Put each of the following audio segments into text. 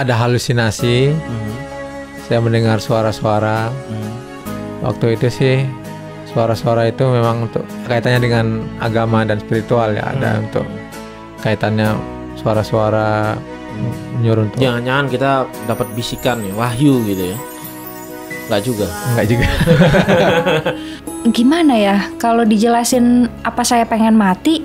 ada halusinasi. Hmm. Saya mendengar suara-suara. Hmm. Waktu itu sih suara-suara itu memang untuk kaitannya dengan agama dan spiritual ya. Hmm. Ada untuk kaitannya suara-suara hmm. menyuruh untuk. Jangan-jangan kita dapat bisikan ya, wahyu gitu ya. Enggak juga. Enggak juga. Gimana ya kalau dijelasin apa saya pengen mati?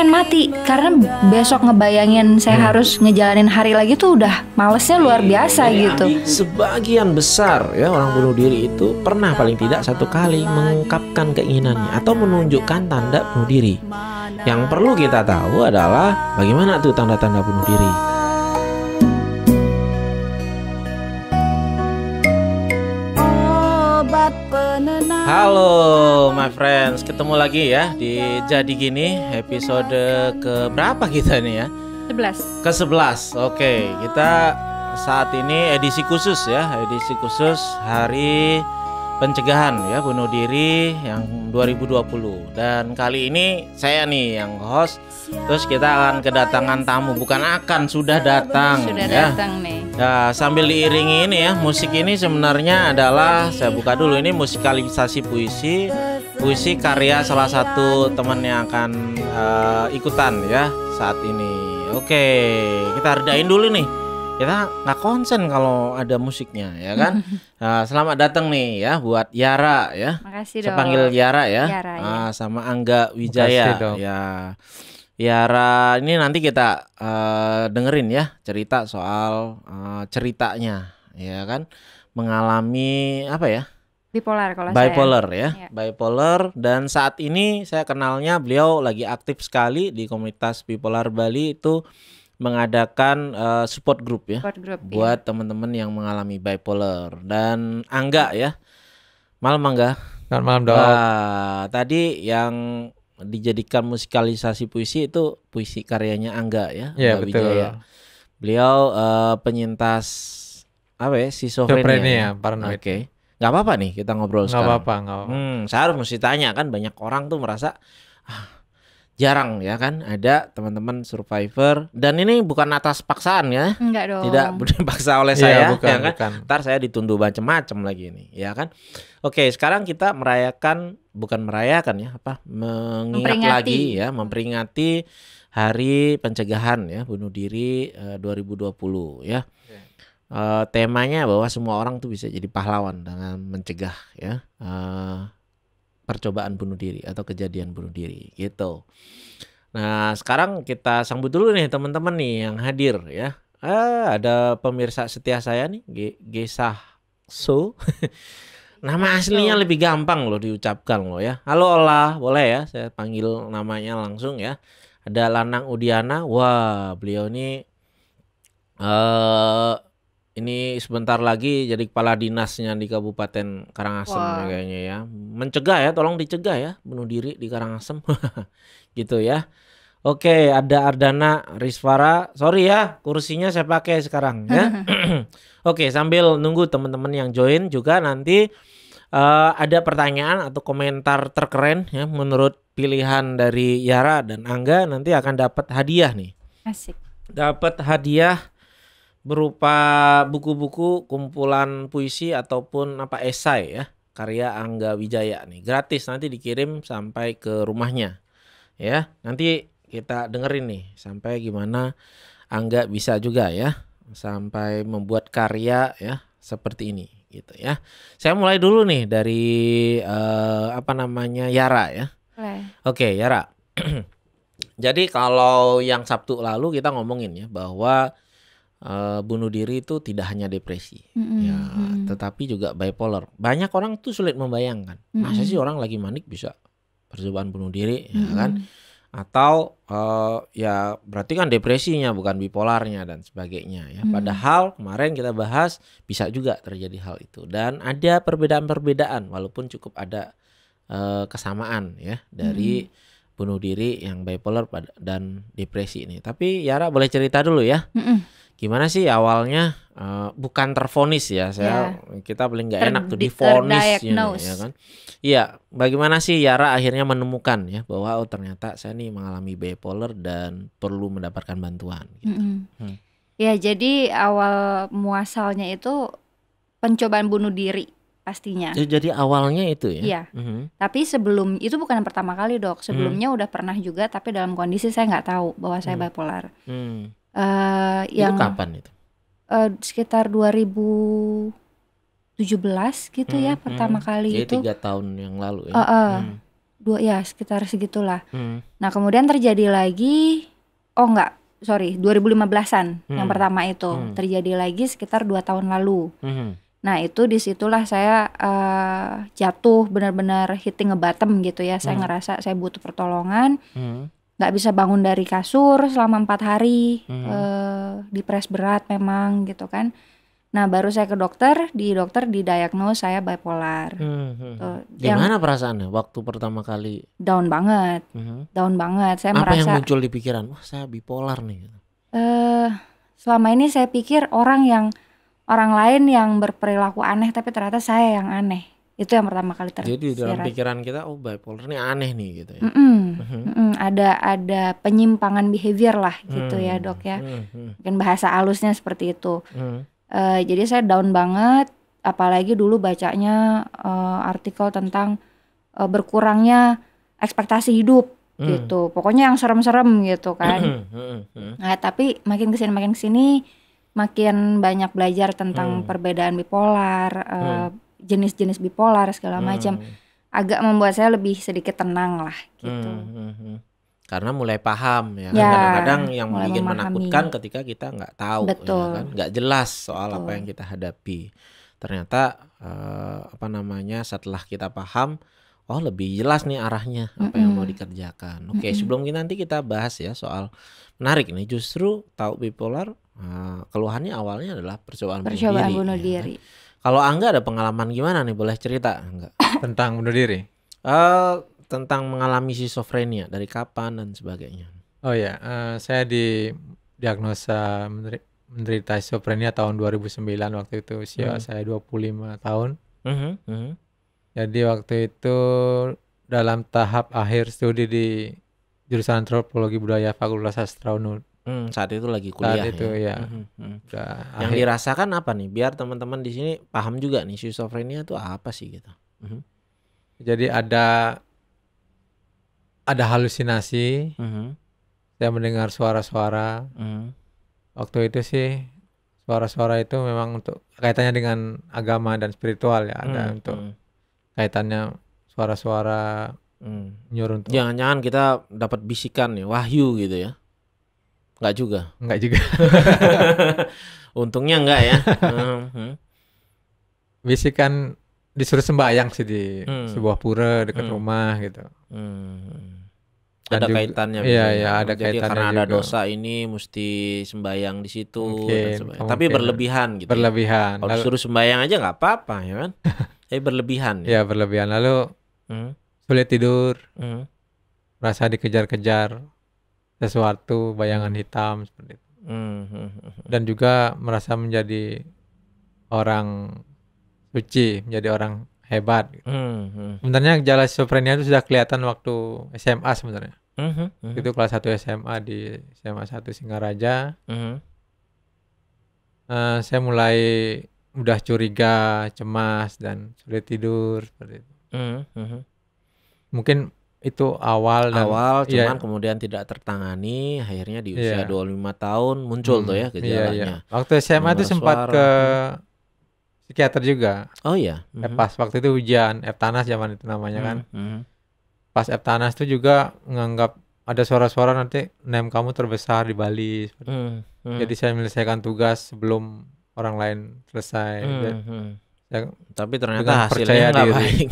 pengen mati karena besok ngebayangin saya hmm. harus ngejalanin hari lagi tuh udah malesnya luar iya, biasa e, gitu. Sebagian besar ya orang bunuh diri itu pernah paling tidak satu kali mengungkapkan keinginannya atau menunjukkan tanda bunuh diri. Yang perlu kita tahu adalah bagaimana tuh tanda-tanda bunuh diri. Halo my friends, ketemu lagi ya di Jadi Gini episode ke berapa kita nih ya? 11. Ke 11. Oke, okay. kita saat ini edisi khusus ya, edisi khusus hari pencegahan ya bunuh diri yang 2020 dan kali ini saya nih yang host terus kita akan kedatangan tamu bukan akan sudah datang sudah ya. datang nih Nah, sambil diiringi ini ya musik ini sebenarnya adalah saya buka dulu ini musikalisasi puisi puisi karya salah satu teman yang akan uh, ikutan ya saat ini oke kita redain dulu nih kita nggak konsen kalau ada musiknya ya kan nah, selamat datang nih ya buat Yara ya Makasih dong. panggil Yara ya, Yara, ya. Nah, sama Angga Wijaya ya Yara ini nanti kita uh, dengerin ya cerita soal uh, ceritanya ya kan mengalami apa ya bipolar kalau bipolar saya. ya, ya. bipolar dan saat ini saya kenalnya beliau lagi aktif sekali di komunitas bipolar Bali itu mengadakan uh, support group ya support group, iya. buat iya. teman-teman yang mengalami bipolar dan Angga ya malam Angga Selamat malam dok nah, tadi yang dijadikan musikalisasi puisi itu puisi karyanya Angga ya yeah, Angga betul. Wijaya beliau uh, penyintas apa ya ya, paranoid oke okay. nggak apa-apa nih kita ngobrol nggak sekarang apa-apa nggak apa-apa hmm, saya harus mesti tanya kan banyak orang tuh merasa ah, jarang ya kan ada teman-teman survivor dan ini bukan atas paksaan ya Enggak dong. tidak dipaksa oleh iya, saya ya, bukan, ya kan bukan. ntar saya ditunduk macam-macam lagi ini ya kan oke sekarang kita merayakan bukan merayakan ya apa mengingat lagi ya memperingati hari pencegahan ya bunuh diri eh, uh, 2020 ya okay. Iya. uh, eh, temanya bahwa semua orang tuh bisa jadi pahlawan dengan mencegah ya uh, percobaan bunuh diri atau kejadian bunuh diri gitu. Nah sekarang kita sambut dulu nih teman-teman nih yang hadir ya. Ah, ada pemirsa setia saya nih G Gesah So. Nama aslinya lebih gampang loh diucapkan loh ya. Halo Ola, boleh ya saya panggil namanya langsung ya. Ada Lanang Udiana. Wah, beliau ini eh uh, ini sebentar lagi jadi kepala dinasnya di Kabupaten Karangasem wow. kayaknya ya. Mencegah ya, tolong dicegah ya bunuh diri di Karangasem. gitu ya. Oke, ada Ardana Risvara Sorry ya, kursinya saya pakai sekarang ya. Oke, sambil nunggu teman-teman yang join juga nanti uh, ada pertanyaan atau komentar terkeren ya menurut pilihan dari Yara dan Angga nanti akan dapat hadiah nih. Asik. Dapat hadiah berupa buku-buku kumpulan puisi ataupun apa esai ya karya Angga Wijaya nih gratis nanti dikirim sampai ke rumahnya ya nanti kita dengerin nih sampai gimana Angga bisa juga ya sampai membuat karya ya seperti ini gitu ya saya mulai dulu nih dari uh, apa namanya Yara ya oke okay, Yara jadi kalau yang Sabtu lalu kita ngomongin ya bahwa uh, bunuh diri itu tidak hanya depresi, mm-hmm. ya, tetapi juga bipolar. Banyak orang tuh sulit membayangkan, mm-hmm. masa sih orang lagi manik bisa percobaan bunuh diri, mm-hmm. ya kan? Atau uh, ya berarti kan depresinya bukan bipolarnya dan sebagainya ya. hmm Padahal kemarin kita bahas bisa juga terjadi hal itu dan ada perbedaan-perbedaan walaupun cukup ada uh, kesamaan ya dari hmm bunuh diri yang bipolar dan depresi ini. Tapi Yara boleh cerita dulu ya. Mm -mm gimana sih awalnya uh, bukan terfonis ya saya yeah. kita paling nggak enak tuh difonis ya, ya kan iya bagaimana sih Yara akhirnya menemukan ya bahwa oh ternyata saya nih mengalami bipolar dan perlu mendapatkan bantuan gitu. mm -hmm. hmm. ya jadi awal muasalnya itu pencobaan bunuh diri pastinya jadi, ya, jadi awalnya itu ya iya mm -hmm. tapi sebelum itu bukan yang pertama kali dok mm-hmm. sebelumnya mm. udah pernah juga tapi dalam kondisi saya nggak tahu bahwa saya mm. bipolar mm Uh, itu kapan itu? Uh, sekitar 2017 gitu ya, hmm, ya pertama hmm. kali Jadi itu. tiga tahun yang lalu ya. Uh, uh, hmm. Dua ya sekitar segitulah. Hmm. Nah kemudian terjadi lagi, oh enggak sorry 2015an hmm. yang pertama itu hmm. terjadi lagi sekitar dua tahun lalu. Hmm. Nah itu disitulah saya uh, jatuh benar-benar hitting ngebatem gitu ya. Saya hmm. ngerasa saya butuh pertolongan. Hmm nggak bisa bangun dari kasur selama empat hari hmm. eh, di pres berat memang gitu kan nah baru saya ke dokter di dokter didiagnos saya bipolar hmm. hmm. hmm. gimana perasaannya waktu pertama kali down banget hmm. hmm. down banget saya apa merasa apa yang muncul di pikiran wah saya bipolar nih gitu. eh, selama ini saya pikir orang yang orang lain yang berperilaku aneh tapi ternyata saya yang aneh itu yang pertama kali terjadi Jadi dalam pikiran kita oh bipolar ini aneh nih gitu ya. Mm hmm Mm hmm Ada ada penyimpangan behavior lah gitu mm. ya mm-hmm. dok ya. Mm -hmm. Mungkin bahasa halusnya seperti itu. Mm. Uh, jadi saya down banget, apalagi dulu bacanya uh, artikel tentang uh, berkurangnya ekspektasi hidup mm. gitu. Pokoknya yang serem-serem gitu kan. Mm-hmm. nah tapi makin kesini makin kesini makin banyak belajar tentang mm. perbedaan bipolar. Uh, jenis-jenis bipolar segala hmm. macam agak membuat saya lebih sedikit tenang lah gitu hmm, hmm, hmm. karena mulai paham ya, kan. ya kadang-kadang ya, yang bikin menakutkan ketika kita nggak tahu ya Betul. ya kan nggak jelas soal Betul. apa yang kita hadapi ternyata eh, apa namanya setelah kita paham oh lebih jelas nih arahnya apa mm -hmm. yang mau dikerjakan. Oke, okay, sebelum kita nanti kita bahas ya soal menarik nih justru tahu bipolar eh, keluhannya awalnya adalah percobaan, percobaan bunuh diri. Bunuh ya kan? diri. Ya. Kalau Angga ada pengalaman gimana nih? Boleh cerita Angga? Tentang bunuh diri? Uh, tentang mengalami schizophrenia dari kapan dan sebagainya. Oh ya, uh, saya di diagnosa menderi, menderita schizophrenia tahun 2009 waktu itu usia hmm. saya 25 tahun. Uh -huh, uh -huh. Jadi waktu itu dalam tahap akhir studi di jurusan antropologi budaya Fakultas Sastra Unud. Hmm, saat itu lagi kuliah. Saat itu ya. ya. Hmm, hmm. hmm. yang akhir. dirasakan apa nih? Biar teman-teman di sini paham juga nih schizophrenia itu apa sih gitu. Hmm. Jadi ada ada halusinasi. Hmm. Saya mendengar suara-suara. Hmm. Waktu itu sih suara-suara itu memang untuk kaitannya dengan agama dan spiritual ya. Ada hmm. untuk hmm. kaitannya suara-suara hmm. untuk. Jangan-jangan kita dapat bisikan nih wahyu gitu ya? Enggak juga. Enggak juga. Untungnya enggak ya. hmm. hmm. Bisikan disuruh sembahyang sih di hmm. sebuah pura dekat hmm. rumah gitu. Hmm. ada juga, kaitannya. Iya, iya, ada Jadi kaitannya karena juga. ada dosa ini mesti sembahyang di situ. Mungkin, dan Tapi berlebihan gitu. Ya. Berlebihan. Kalau disuruh sembahyang aja nggak apa-apa ya kan. Tapi berlebihan. Ya, iya, berlebihan. Lalu hmm. sulit tidur. Hmm. Rasa dikejar-kejar sesuatu bayangan hitam seperti itu hmm, hmm, hmm, dan juga merasa menjadi orang suci menjadi orang hebat gitu. sebenarnya gejala sofrenia itu sudah kelihatan waktu SMA sebenarnya itu kelas 1 SMA di SMA 1 Singaraja uh, saya mulai udah curiga cemas dan sulit tidur seperti itu mungkin itu awal dan, awal iya. cuman iya. kemudian tidak tertangani akhirnya di usia iya. 25 tahun muncul hmm. tuh ya hmm, iya, gejalanya. Iya, iya. Waktu SMA itu sempat suara. ke hmm. psikiater juga. Oh iya. Mm -hmm. pas waktu itu hujan, Eptanas zaman itu namanya mm -hmm. kan. Mm -hmm. Pas Eptanas itu juga nganggap ada suara-suara nanti nem kamu terbesar di Bali. Mm -hmm. Jadi saya menyelesaikan tugas sebelum orang lain selesai. Mm -hmm. Ya, tapi ternyata hasilnya nggak baik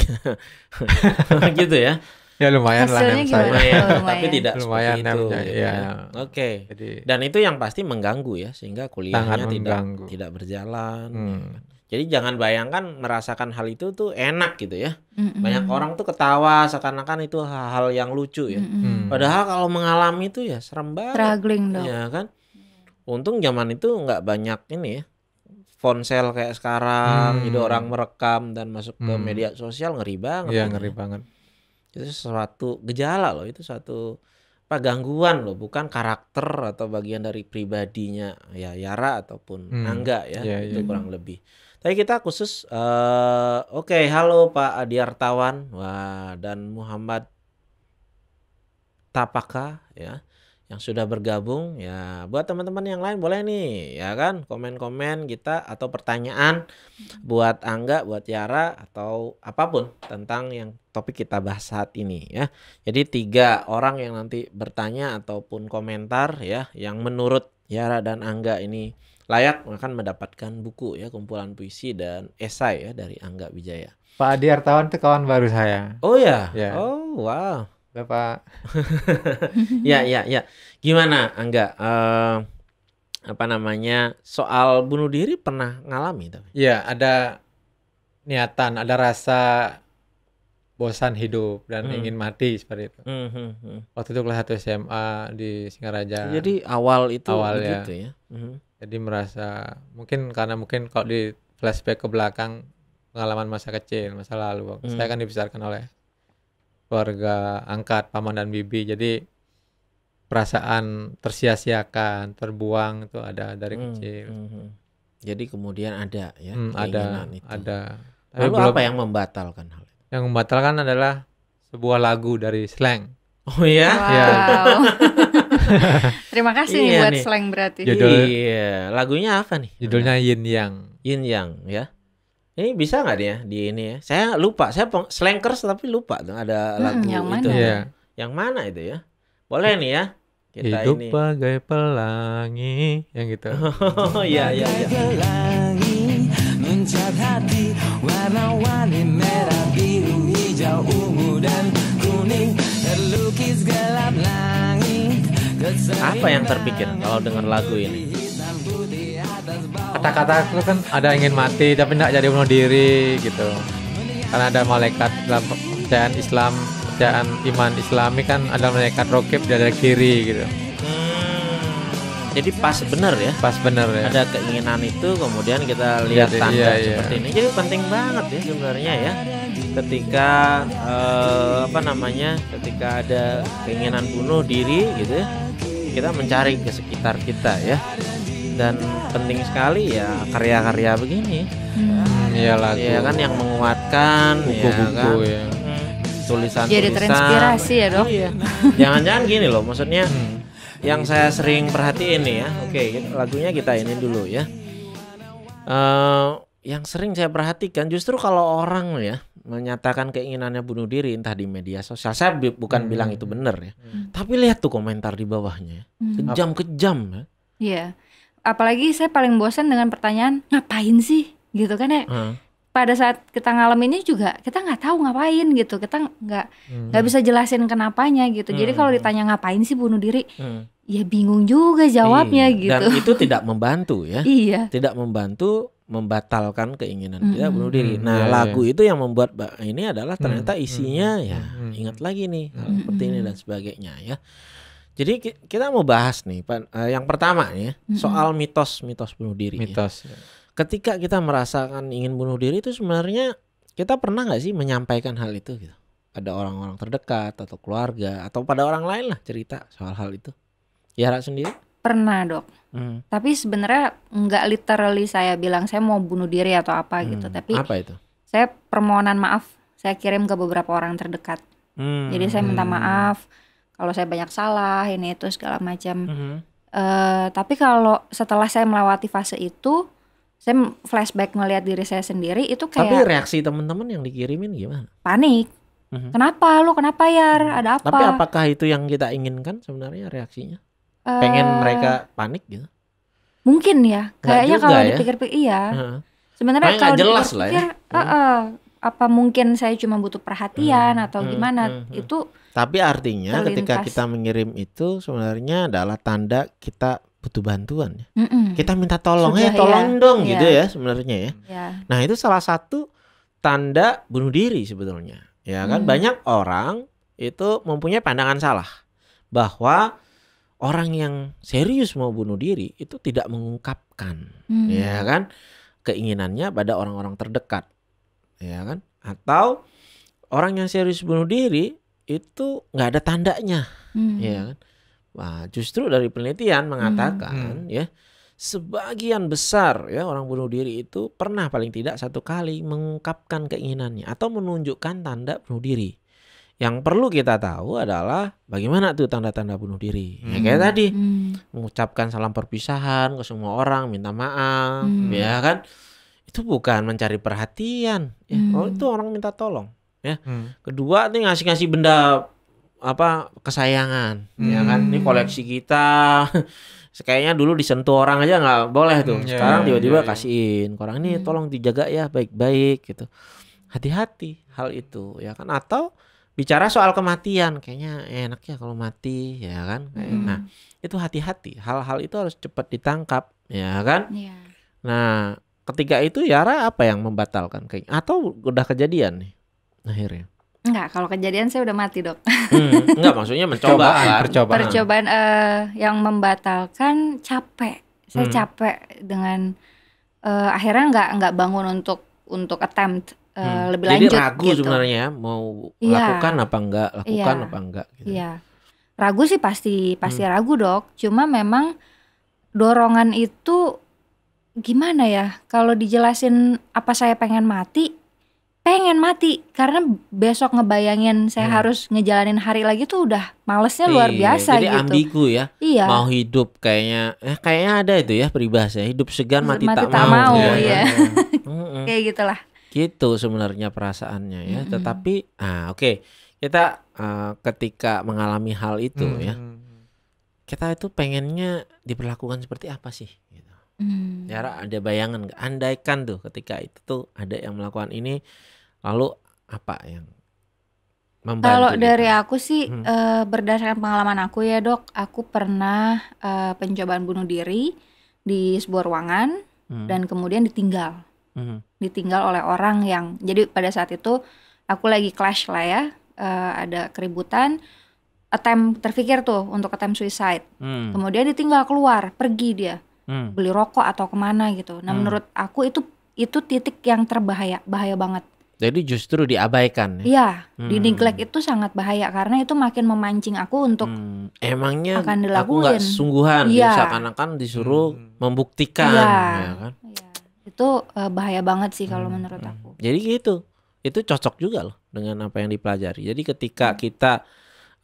gitu ya ya lumayan lah lah saya. Iya, oh, lumayan, tapi tidak lumayan seperti itu. Ya. Ya. Oke. Okay. Dan itu yang pasti mengganggu ya sehingga kuliahnya tidak tidak berjalan. Hmm. Ya kan. Jadi jangan bayangkan merasakan hal itu tuh enak gitu ya. Mm-mm. Banyak orang tuh ketawa seakan-akan itu hal-hal yang lucu ya. Mm-mm. Hmm. Padahal kalau mengalami itu ya serem banget. Struggling dong. Ya kan. Untung zaman itu nggak banyak ini ya ponsel kayak sekarang, hmm. jadi orang merekam dan masuk hmm. ke media sosial ngeri banget. Iya, ngeri banget itu sesuatu gejala loh itu suatu apa gangguan loh bukan karakter atau bagian dari pribadinya ya Yara ataupun hmm. Angga ya yeah, itu yeah. kurang lebih tapi kita khusus uh, oke okay, halo Pak Adiartawan wah dan Muhammad Tapaka ya yang sudah bergabung ya buat teman-teman yang lain boleh nih ya kan komen-komen kita atau pertanyaan buat Angga buat Yara atau apapun tentang yang topik kita bahas saat ini ya jadi tiga orang yang nanti bertanya ataupun komentar ya yang menurut Yara dan Angga ini layak akan mendapatkan buku ya kumpulan puisi dan esai ya dari Angga Wijaya Pak Adi Artawan itu kawan baru saya oh ya, ya. oh wow Bapak. ya, ya, ya. Gimana Angga? Uh, apa namanya? Soal bunuh diri pernah ngalami tapi? Iya, ada niatan, ada rasa bosan hidup dan hmm. ingin mati seperti itu. Hmm, hmm, hmm. Waktu itu kelas 1 SMA di Singaraja. Jadi awal itu awal ya. ya. Hmm. Jadi merasa mungkin karena mungkin kalau di flashback ke belakang pengalaman masa kecil, masa lalu. Hmm. Saya kan dibesarkan oleh keluarga angkat paman dan bibi jadi perasaan tersia-siakan terbuang itu ada dari hmm, kecil hmm. hmm. jadi kemudian ada ya hmm, ada itu. ada Tapi belum, apa yang membatalkan hal itu yang membatalkan adalah sebuah lagu dari slang oh ya wow. ya Terima kasih iya buat nih. slang berarti. Judul, iya, lagunya apa nih? Judulnya Yin Yang. Yin Yang ya. Ini bisa nggak dia di ini ya? Saya lupa. Saya peng- slankers tapi lupa tuh ada hmm, lagu yang itu. Mana? Ya. Yang mana itu ya? Boleh nih ya. Kita Hidup ini. bagai pelangi yang gitu. Oh iya iya iya. Pelangi mencat hati warna-warni merah biru hijau ungu dan kuning terlukis gelap langit. Apa yang terpikir kalau dengar lagu ini? kata-kata itu kan ada ingin mati tapi tidak jadi bunuh diri gitu karena ada malaikat dalam percayaan Islam percayaan iman Islami kan ada malaikat rokib di dari kiri gitu hmm, jadi pas bener ya pas bener ya ada keinginan itu kemudian kita lihat jadi, tanda iya, iya. seperti ini jadi penting banget ya sebenarnya ya ketika eh, apa namanya ketika ada keinginan bunuh diri gitu ya kita mencari ke sekitar kita ya dan penting sekali ya karya-karya begini hmm. ya lagu ya kan yang menguatkan buku-buku ya, kan? ya. Hmm. tulisan jadi terinspirasi ya dok iya. jangan-jangan gini loh maksudnya hmm. yang saya sering perhatiin nih ya oke lagunya kita ini dulu ya uh, yang sering saya perhatikan justru kalau orang ya menyatakan keinginannya bunuh diri entah di media sosial saya bi bukan hmm. bilang itu benar ya hmm. tapi lihat tuh komentar di bawahnya ya. hmm. kejam-kejam hmm. ya yeah apalagi saya paling bosan dengan pertanyaan ngapain sih gitu kan ya hmm. pada saat kita ngalamin ini juga kita nggak tahu ngapain gitu kita nggak hmm. nggak hmm. bisa jelasin kenapanya gitu hmm. jadi kalau hmm. ditanya ngapain sih bunuh diri hmm. ya bingung juga jawabnya hmm. gitu dan itu tidak membantu ya iya tidak membantu membatalkan keinginan hmm. kita bunuh diri. Hmm, nah, ya, lagu ya. itu yang membuat ini adalah ternyata hmm. isinya hmm. ya ingat lagi nih hmm. seperti ini dan sebagainya ya. Jadi kita mau bahas nih, eh, yang pertama ya soal mitos-mitos bunuh diri. Ya. Mitos. Ya. Ketika kita merasakan ingin bunuh diri itu sebenarnya kita pernah nggak sih menyampaikan hal itu gitu? Pada orang-orang terdekat atau keluarga atau pada orang lain lah cerita soal hal itu. Ya Yara sendiri? Pernah dok. Hmm. Tapi sebenarnya nggak literally saya bilang saya mau bunuh diri atau apa hmm. gitu. Tapi apa itu? Saya permohonan maaf saya kirim ke beberapa orang terdekat. Hmm. Jadi saya minta hmm. maaf. Hmm kalau saya banyak salah ini itu segala macam. Mm -hmm. uh, tapi kalau setelah saya melewati fase itu, saya flashback melihat diri saya sendiri itu kayak. Tapi reaksi teman-teman yang dikirimin gimana? Panik. Mm -hmm. Kenapa lu? Kenapa ya? Mm -hmm. Ada apa? Tapi apakah itu yang kita inginkan sebenarnya reaksinya? Uh, Pengen mereka panik gitu? Mungkin ya. Kayaknya kalau ya. dipikir-pikir iya. Uh -huh. Sebenarnya kalau jelas lah ya. uh -uh, apa mungkin saya cuma butuh perhatian hmm, atau gimana? gimana hmm, itu. Tapi artinya Terlintas. ketika kita mengirim itu sebenarnya adalah tanda kita butuh bantuan ya. Mm -mm. Kita minta tolong, ya, Sudah, hey, ya. tolong ya. dong yeah. gitu iya. ya sebenarnya ya. Yeah. Nah, itu salah satu tanda bunuh diri sebetulnya. Ya kan hmm. banyak orang itu mempunyai pandangan salah bahwa orang yang serius mau bunuh diri itu tidak mengungkapkan hmm. ya kan keinginannya pada orang-orang terdekat ya kan atau orang yang serius bunuh diri itu nggak ada tandanya, hmm. ya kan? Wah, justru dari penelitian mengatakan hmm. ya sebagian besar ya orang bunuh diri itu pernah paling tidak satu kali mengungkapkan keinginannya atau menunjukkan tanda bunuh diri. Yang perlu kita tahu adalah bagaimana tuh tanda-tanda bunuh diri. Ya, hmm. Ya, kayak tadi hmm. mengucapkan salam perpisahan ke semua orang, minta maaf, hmm. ya kan? Itu bukan mencari perhatian. Ya, oh, hmm. Oh, itu orang minta tolong ya hmm. kedua nih ngasih-ngasih benda apa kesayangan ya hmm. ya kan ini koleksi kita kayaknya dulu disentuh orang aja nggak boleh tuh hmm, iya, sekarang iya, tiba-tiba yeah, yeah, kasihin orang ini hmm. tolong dijaga ya baik-baik gitu hati-hati hal itu ya kan atau bicara soal kematian kayaknya enak ya kalau mati ya kan hmm. nah itu hati-hati hal-hal itu harus cepat ditangkap ya kan yeah. nah ketika itu Yara apa yang membatalkan kayak atau udah kejadian nih akhirnya? Enggak, kalau kejadian saya udah mati dok. Hmm, enggak, maksudnya mencoba kan? percobaan. Percobaan uh, yang membatalkan capek. Saya hmm. capek dengan uh, akhirnya nggak nggak bangun untuk untuk attempt uh, hmm. lebih Jadi lanjut. Jadi ragu gitu. sebenarnya ya, mau ya. lakukan apa enggak, lakukan ya. apa enggak. Gitu. Ya. Ragu sih pasti pasti hmm. ragu dok. Cuma memang dorongan itu gimana ya? Kalau dijelasin apa saya pengen mati, pengen mati karena besok ngebayangin saya hmm. harus ngejalanin hari lagi tuh udah malesnya iya, luar biasa jadi gitu. ambigu ya. Iya. Mau hidup kayaknya eh, kayaknya ada itu ya peribahasa ya, hidup segan mati, mati tak, tak mau. mau gitu ya. Iya. Kayak gitulah. Gitu sebenarnya perasaannya ya. Mm -hmm. Tetapi ah oke, okay. kita uh, ketika mengalami hal itu mm -hmm. ya. Kita itu pengennya diperlakukan seperti apa sih gitu. Hmm. Ya ada bayangan Andaikan tuh ketika itu tuh ada yang melakukan ini Lalu apa yang membantu? Kalau kita? dari aku sih hmm. uh, berdasarkan pengalaman aku ya dok, aku pernah uh, pencobaan bunuh diri di sebuah ruangan hmm. dan kemudian ditinggal, hmm. ditinggal oleh orang yang jadi pada saat itu aku lagi clash lah ya, uh, ada keributan attempt terpikir tuh untuk attempt suicide. Hmm. Kemudian ditinggal keluar, pergi dia hmm. beli rokok atau kemana gitu. Nah hmm. menurut aku itu itu titik yang terbahaya, bahaya banget. Jadi justru diabaikan ya? Iya, hmm. di neglect itu sangat bahaya karena itu makin memancing aku untuk hmm. emangnya akan aku nggak sungguhan, ya. seakan-akan disuruh hmm. membuktikan, ya, ya kan? Ya. Itu uh, bahaya banget sih kalau hmm. menurut hmm. aku. Jadi gitu, itu cocok juga loh dengan apa yang dipelajari. Jadi ketika hmm. kita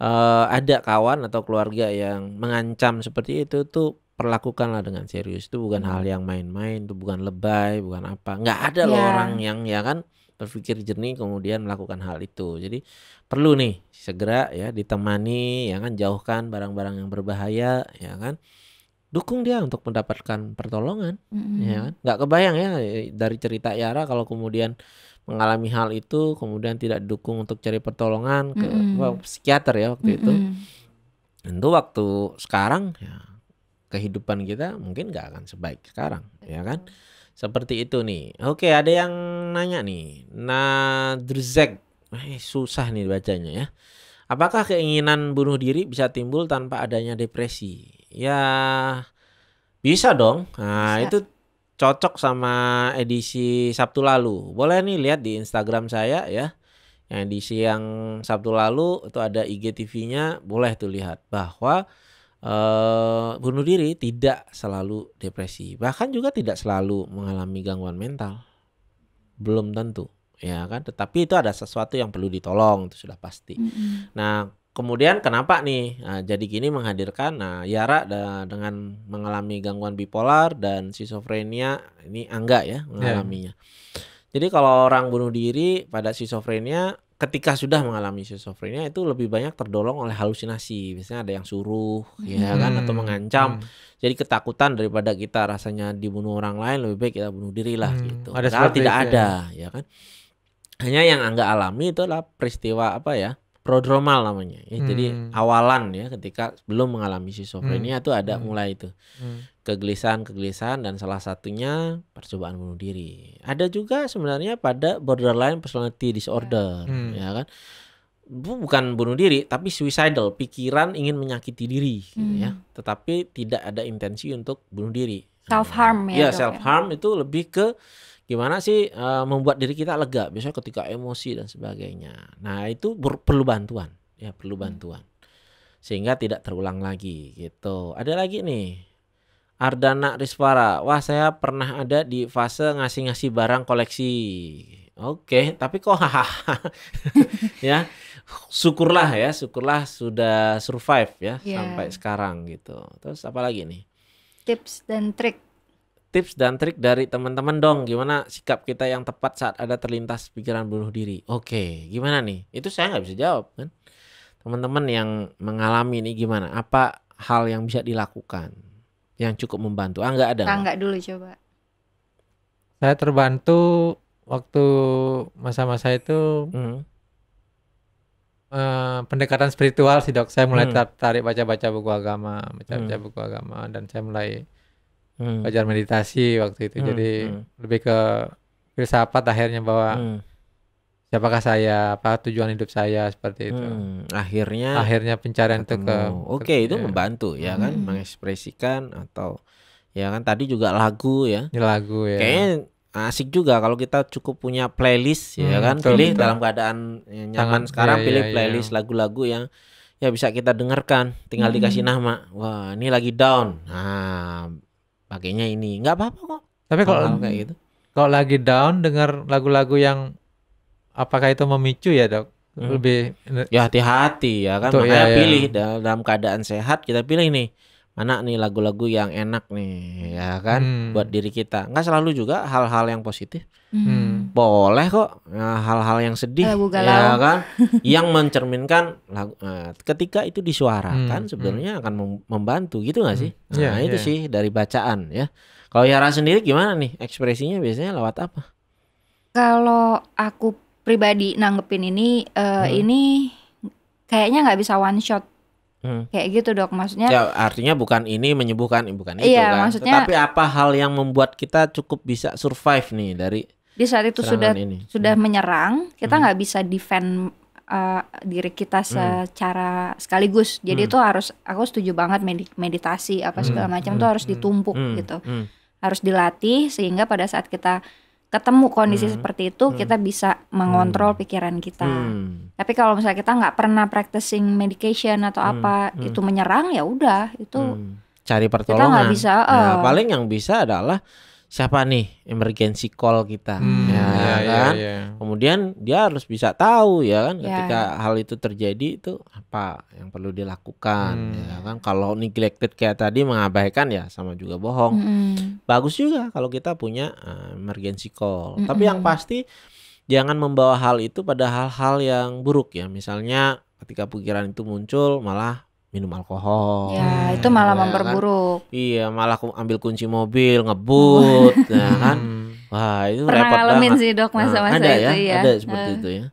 uh, ada kawan atau keluarga yang mengancam seperti itu tuh perlakukanlah dengan serius itu bukan hmm. hal yang main-main itu bukan lebay bukan apa nggak ada yeah. loh iya. orang yang ya kan berpikir jernih kemudian melakukan hal itu. Jadi perlu nih segera ya ditemani ya kan jauhkan barang-barang yang berbahaya ya kan dukung dia untuk mendapatkan pertolongan mm-hmm. ya kan nggak kebayang ya eh, dari cerita Yara kalau kemudian mengalami hal itu kemudian tidak dukung untuk cari pertolongan ke mm-hmm. psikiater ya waktu mm-hmm. itu tentu waktu sekarang ya kehidupan kita mungkin nggak akan sebaik sekarang ya kan mm-hmm seperti itu nih. Oke, ada yang nanya nih. Nadrzek. Eh, susah nih bacanya ya. Apakah keinginan bunuh diri bisa timbul tanpa adanya depresi? Ya, bisa dong. Nah, bisa. itu cocok sama edisi Sabtu lalu. Boleh nih lihat di Instagram saya ya. Yang edisi yang Sabtu lalu itu ada IGTV-nya, boleh tuh lihat bahwa Eh, bunuh diri tidak selalu depresi, bahkan juga tidak selalu mengalami gangguan mental. Belum tentu, ya kan? Tetapi itu ada sesuatu yang perlu ditolong, itu sudah pasti. Mm -hmm. Nah, kemudian kenapa nih? Nah, jadi gini menghadirkan nah Yara dengan mengalami gangguan bipolar dan schizofrenia ini Angga ya, ya. mengalaminya. Yeah. Jadi kalau orang bunuh diri pada schizofrenia ketika sudah mengalami schizofrenia itu lebih banyak terdorong oleh halusinasi. Biasanya ada yang suruh ya hmm. ya kan atau mengancam. Hmm. Jadi ketakutan daripada kita rasanya dibunuh orang lain lebih baik kita bunuh diri lah hmm. gitu. Ada tidak ya. ada ya. kan. Hanya yang agak alami itu adalah peristiwa apa ya? prodromal namanya. Ya, hmm. Jadi awalan ya ketika belum mengalami hmm. schizophrenia hmm. tuh ada hmm. mulai itu hmm. kegelisahan-kegelisahan dan salah satunya percobaan bunuh diri. Ada juga sebenarnya pada borderline personality disorder hmm. ya kan. Bukan bunuh diri tapi suicidal, pikiran ingin menyakiti diri gitu ya. hmm. ya. Tetapi tidak ada intensi untuk bunuh diri. Self harm ya. Iya, ya, self harm itu lebih ke gimana sih uh, membuat diri kita lega biasanya ketika emosi dan sebagainya nah itu perlu bantuan ya perlu hmm. bantuan sehingga tidak terulang lagi gitu ada lagi nih Ardana Rispara wah saya pernah ada di fase ngasih-ngasih barang koleksi oke okay, tapi kok hahaha ya syukurlah ya syukurlah sudah survive ya yeah. sampai sekarang gitu terus apa lagi nih tips dan trik tips dan trik dari teman-teman dong gimana sikap kita yang tepat saat ada terlintas pikiran bunuh diri oke gimana nih itu saya nggak bisa jawab kan teman-teman yang mengalami ini gimana apa hal yang bisa dilakukan yang cukup membantu ah nggak ada nggak dulu coba saya terbantu waktu masa-masa itu hmm. uh, pendekatan spiritual sih dok saya mulai hmm. tertarik baca-baca buku agama baca-baca hmm. buku agama dan saya mulai hmm. belajar meditasi waktu itu. Hmm. Jadi hmm. lebih ke filsafat akhirnya bahwa hmm. siapakah saya, apa tujuan hidup saya seperti itu. Hmm. Akhirnya akhirnya pencarian ketemu. itu ke Oke, okay, itu ya. membantu ya hmm. kan mengekspresikan atau ya kan tadi juga lagu ya. lagu ya. Kayaknya asik juga kalau kita cukup punya playlist ya hmm, ya kan betul, pilih betul. dalam keadaan nyaman Tangan, sekarang iya, pilih ya, ya. playlist lagu-lagu iya. yang ya bisa kita dengarkan tinggal hmm. dikasih nama wah ini lagi down nah pakainya ini nggak apa-apa kok tapi kalau kayak gitu kalau lagi down dengar lagu-lagu yang apakah itu memicu ya dok hmm. lebih ya hati-hati ya kan Tuh, makanya ya, ya. pilih dalam keadaan sehat kita pilih nih anak nih lagu-lagu yang enak nih ya kan hmm. buat diri kita nggak selalu juga hal-hal yang positif hmm. boleh kok eh, hal-hal yang sedih lagu ya kan yang mencerminkan lagu eh, ketika itu disuarakan hmm. sebenarnya hmm. akan membantu gitu nggak sih hmm. Iya, nah yeah, itu yeah. sih dari bacaan ya kalau Yara sendiri gimana nih ekspresinya biasanya lewat apa kalau aku pribadi nanggepin ini uh, hmm. ini kayaknya nggak bisa one shot Hmm. Kayak gitu dok, maksudnya. Ya artinya bukan ini menyembuhkan, bukan itu iya, kan. Maksudnya, Tapi apa hal yang membuat kita cukup bisa survive nih dari di saat itu sudah ini. sudah hmm. menyerang, kita hmm. nggak hmm. bisa defend uh, diri kita hmm. secara hmm. sekaligus. Jadi hmm. itu harus, aku setuju banget meditasi apa hmm. segala macam hmm. tuh harus ditumpuk hmm. gitu, hmm. harus dilatih sehingga pada saat kita ketemu kondisi hmm. seperti itu hmm. kita bisa mengontrol hmm. pikiran kita. Hmm. Tapi kalau misalnya kita nggak pernah practicing medication atau hmm. apa hmm. itu menyerang ya udah itu hmm. cari pertolongan. Kita gak bisa. Uh, nah, paling yang bisa adalah siapa nih emergency call kita hmm, ya, ya kan ya, ya. kemudian dia harus bisa tahu ya kan ya. ketika hal itu terjadi itu apa yang perlu dilakukan hmm. ya kan kalau neglected kayak tadi mengabaikan ya sama juga bohong hmm. bagus juga kalau kita punya uh, emergency call hmm. tapi yang pasti jangan membawa hal itu pada hal-hal yang buruk ya misalnya ketika pikiran itu muncul malah minum alkohol. Ya, itu malah ya kan? memperburuk. Kan? Iya, malah aku ambil kunci mobil, ngebut, ya kan. Wah, itu Pernah repot banget. sih dok masa-masa nah, ada itu ya, ya. Ada seperti uh. itu ya.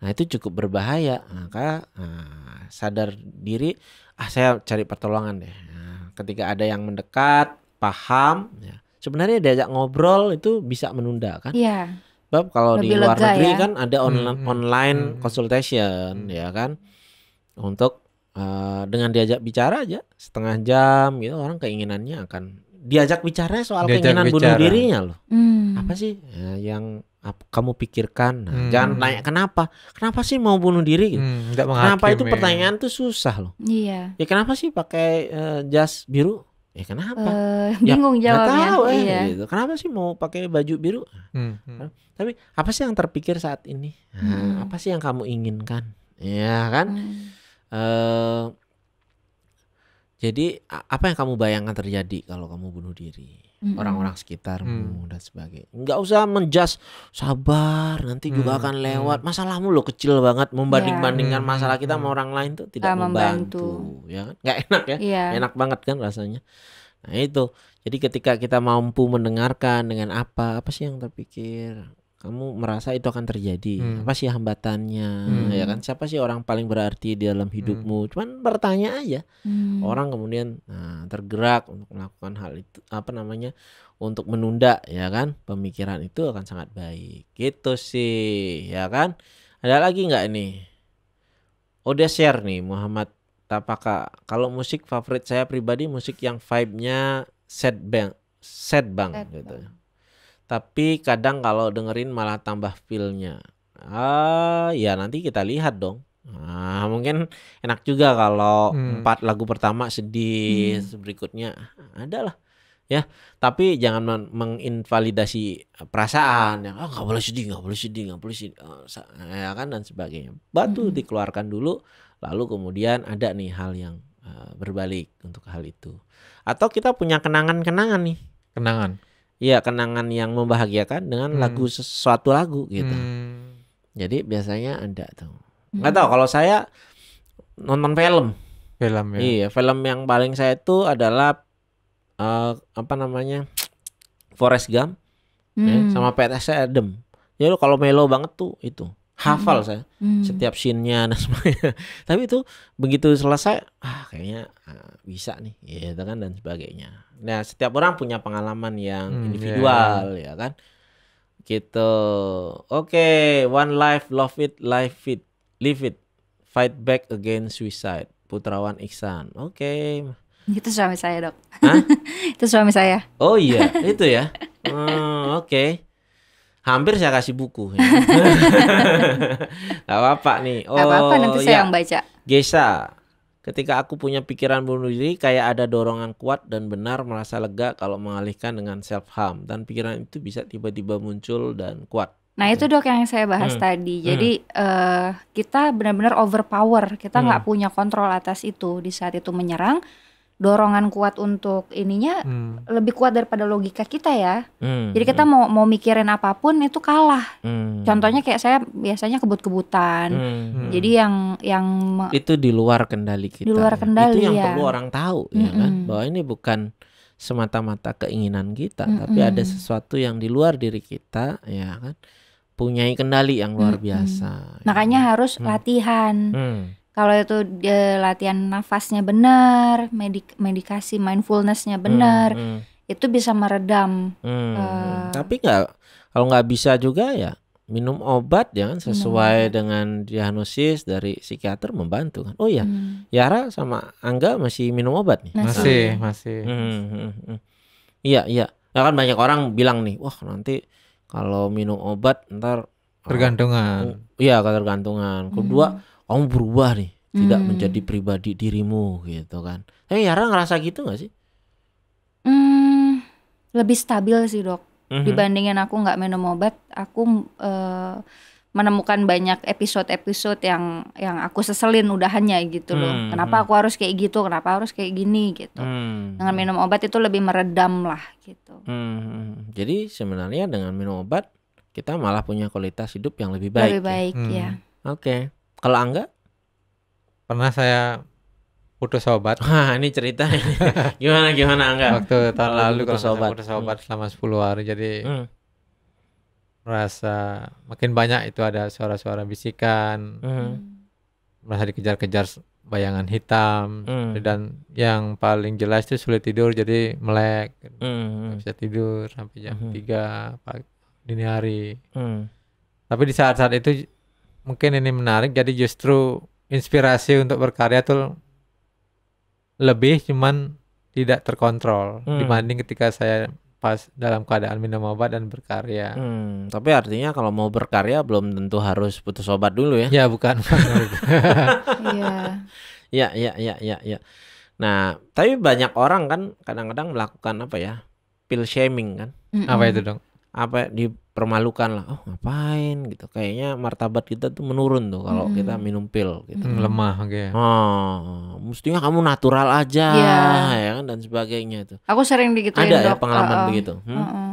Nah, itu cukup berbahaya. Maka nah, sadar diri, ah saya cari pertolongan deh. Nah, ketika ada yang mendekat, paham ya. Sebenarnya diajak ngobrol itu bisa menunda kan? Iya. Sebab kalau Lebih di luar negeri ya? kan ada online hmm, hmm online hmm, hmm. consultation hmm. ya kan untuk uh, dengan diajak bicara aja setengah jam gitu orang keinginannya akan diajak bicara soal diajak keinginan bicara. bunuh dirinya loh. Hmm. Apa sih ya, yang apa, kamu pikirkan? Nah, hmm. Jangan tanya kenapa. Kenapa sih mau bunuh diri? Gitu. Hmm, kenapa itu pertanyaan tuh susah loh. Iya. Ya kenapa sih pakai uh, jas biru? Ya kenapa? Uh, bingung ya, jawabnya. Tahu, eh, iya. gitu. Kenapa sih mau pakai baju biru? Hmm, hmm. Tapi apa sih yang terpikir saat ini? Nah, hmm. Apa sih yang kamu inginkan? Ya kan? Hmm Uh, jadi apa yang kamu bayangkan terjadi kalau kamu bunuh diri? Mm-hmm. Orang-orang sekitarmu mm. dan sebagainya. Enggak usah menjas, sabar, nanti mm. juga hmm, akan hmm. lewat. Masalahmu lo kecil banget membanding-bandingkan yeah. masalah kita hmm, sama orang lain tuh tidak membantu. membantu, ya kan? Enggak enak ya? Yeah. Enak banget kan rasanya. Nah, itu. Jadi ketika kita mampu mendengarkan dengan apa, apa sih yang terpikir? kamu merasa itu akan terjadi hmm. apa sih hambatannya hmm. ya kan siapa sih orang paling berarti di dalam hmm. hidupmu hmm. cuman bertanya aja hmm. orang kemudian nah, tergerak untuk melakukan hal itu apa namanya untuk menunda ya kan pemikiran itu akan sangat baik gitu sih ya kan ada lagi nggak nih udah oh, share nih Muhammad Tapaka kalau musik favorit saya pribadi musik yang vibe-nya sad bang sad bang gitu bang tapi kadang kalau dengerin malah tambah feelnya ah ya nanti kita lihat dong Nah, mungkin enak juga kalau hmm. empat lagu pertama sedih, hmm. berikutnya adalah ya. Tapi jangan men menginvalidasi perasaan yang oh, nggak boleh sedih, nggak boleh sedih, nggak boleh sedih, oh, ya kan dan sebagainya. Batu hmm. dikeluarkan dulu, lalu kemudian ada nih hal yang uh, berbalik untuk hal itu. Atau kita punya kenangan-kenangan nih. Kenangan. Iya kenangan yang membahagiakan dengan hmm. lagu sesuatu lagu gitu. Hmm. Jadi biasanya ada tuh. Hmm. Nggak hmm. tahu kalau saya nonton film. Film ya. Iya, film yang paling saya itu adalah uh, apa namanya? Forest Gump ya, hmm. ya, sama PTS Adam. Ya kalau melo banget tuh itu hafal hmm. saya hmm. setiap scene dan sebagainya. Tapi itu begitu selesai, ah kayaknya ah, bisa nih, gitu kan dan sebagainya. Nah, setiap orang punya pengalaman yang hmm, individual yeah. ya kan. Gitu. Oke, okay. one life, love it, life it, live it. Fight back against suicide. Putrawan Iksan. Oke. Okay. Itu suami saya, Dok. Hah? itu suami saya. Oh iya, itu ya. Hmm, oke. Okay hampir saya kasih buku. Ya. Gak apa-apa nih. Oh, Gak apa-apa nanti oh, saya ya. yang baca. Gesa, ketika aku punya pikiran bunuh diri, kayak ada dorongan kuat dan benar merasa lega kalau mengalihkan dengan self harm dan pikiran itu bisa tiba-tiba muncul dan kuat. Nah itu dok yang saya bahas hmm. tadi. Hmm. Jadi hmm. uh, kita benar-benar overpower, kita nggak hmm. punya kontrol atas itu di saat itu menyerang dorongan kuat untuk ininya hmm. lebih kuat daripada logika kita ya. Hmm. Jadi kita mau mau mikirin apapun itu kalah. Hmm. Contohnya kayak saya biasanya kebut-kebutan. Hmm. hmm. Jadi yang yang itu di luar kendali kita. Di luar kendali itu yang ya. perlu orang tahu hmm. ya kan bahwa ini bukan semata-mata keinginan kita, hmm. tapi ada sesuatu yang di luar diri kita ya kan punyai kendali yang luar hmm. biasa. Ya Makanya ya. harus hmm. latihan. Hmm kalau itu dia latihan nafasnya benar, medik medikasi mindfulnessnya benar, hmm, hmm. itu bisa meredam. Hmm. Uh, Tapi nggak kalau nggak bisa juga ya minum obat ya kan sesuai minum. dengan diagnosis dari psikiater membantu kan. Oh iya, hmm. Yara sama Angga masih minum obat nih. Masih, masih. Iya, hmm, hmm, hmm. hmm. Iya, iya. Ya. kan banyak orang bilang nih, wah nanti kalau minum obat ntar tergantungan. Iya, ketergantungan. Kedua. Hmm kamu berubah nih tidak hmm. menjadi pribadi dirimu gitu kan tapi Yara ngerasa gitu gak sih hmm, lebih stabil sih dok hmm dibandingin aku nggak minum obat aku uh, menemukan banyak episode-episode yang yang aku seselin udahannya gitu loh. Hmm, kenapa hmm. aku harus kayak gitu? Kenapa harus kayak gini gitu? Hmm. Dengan hmm. minum obat itu lebih meredam lah gitu. Hmm. Jadi sebenarnya dengan minum obat kita malah punya kualitas hidup yang lebih baik. Lebih ya? baik ya. Hmm. Oke. Okay. Kalau Angga? Pernah saya putus obat. Wah, ini cerita gimana gimana Angga? Waktu tahun lalu putus kalau obat. putus obat hmm. selama 10 hari jadi hmm. merasa makin banyak itu ada suara-suara bisikan. Hmm. Merasa dikejar-kejar bayangan hitam hmm. dan yang paling jelas itu sulit tidur jadi melek. Hmm. Gak bisa tidur sampai jam hmm. 3 pagi dini hari. Hmm. Tapi di saat-saat itu mungkin ini menarik jadi justru inspirasi untuk berkarya tuh lebih cuman tidak terkontrol hmm. dibanding ketika saya pas dalam keadaan minum obat dan berkarya. Hmm, tapi artinya kalau mau berkarya belum tentu harus putus obat dulu ya? Ya bukan. Iya. Ya, ya ya ya ya Nah tapi banyak orang kan kadang-kadang melakukan apa ya? Pill shaming kan? Mm -mm. Apa itu dong? Apa di permalukan lah oh ngapain gitu kayaknya martabat kita tuh menurun tuh kalau hmm. kita minum pil gitu hmm. lemah oke okay. oh mestinya kamu natural aja yeah. ya kan dan sebagainya itu aku sering begitu. ada ya pengalaman uh, begitu hmm? uh, uh.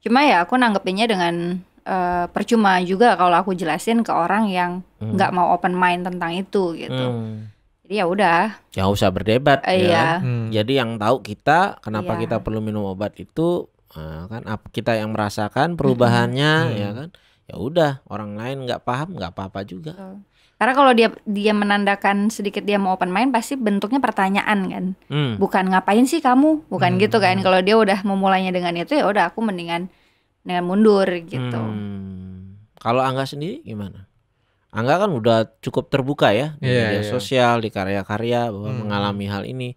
cuma ya aku nanggepinnya dengan uh, percuma juga kalau aku jelasin ke orang yang hmm. nggak hmm. mau open mind tentang itu gitu hmm. Jadi ya udah. Ya usah berdebat uh, ya. Iya. Kan? Hmm. Jadi yang tahu kita kenapa yeah. kita perlu minum obat itu Nah, kan kita yang merasakan perubahannya hmm. ya kan ya udah orang lain nggak paham nggak apa-apa juga karena kalau dia dia menandakan sedikit dia mau open mind pasti bentuknya pertanyaan kan hmm. bukan ngapain sih kamu bukan hmm. gitu kan hmm. kalau dia udah memulainya dengan itu ya udah aku mendingan dengan mundur gitu hmm. kalau angga sendiri gimana angga kan udah cukup terbuka ya di yeah, media yeah. sosial di karya-karya bahwa hmm. mengalami hal ini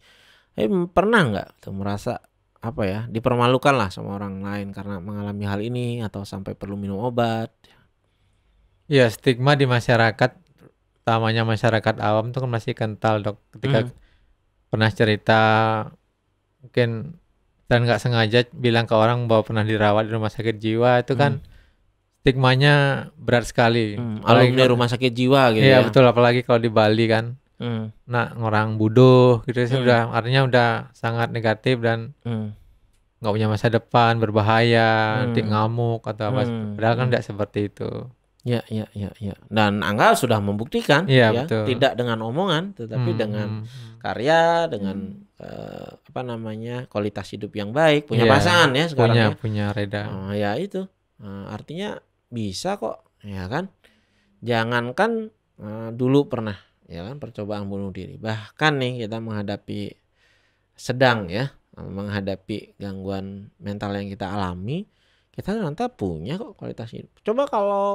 eh, pernah nggak tuh merasa apa ya dipermalukan lah sama orang lain karena mengalami hal ini atau sampai perlu minum obat. Ya stigma di masyarakat, utamanya masyarakat awam tuh kan masih kental dok. Ketika hmm. pernah cerita mungkin dan nggak sengaja bilang ke orang bahwa pernah dirawat di rumah sakit jiwa itu kan hmm. stigmanya berat sekali. Hmm. alumni rumah sakit jiwa gitu. Iya ya. betul apalagi kalau di Bali kan mm. nah orang bodoh gitu sih mm. udah artinya udah sangat negatif dan hmm. nggak mm. punya masa depan berbahaya hmm. nanti ngamuk atau apa hmm. padahal kan tidak seperti itu ya ya ya ya dan Angga sudah membuktikan ya, ya betul. tidak dengan omongan tetapi dengan karya dengan uh, apa namanya kualitas hidup yang baik punya yeah, pasangan ya sekarang punya ya. punya reda uh, ya itu uh, artinya bisa kok ya kan jangankan uh, dulu pernah ya kan percobaan bunuh diri bahkan nih kita menghadapi sedang ya menghadapi gangguan mental yang kita alami kita ternyata punya kok kualitas hidup coba kalau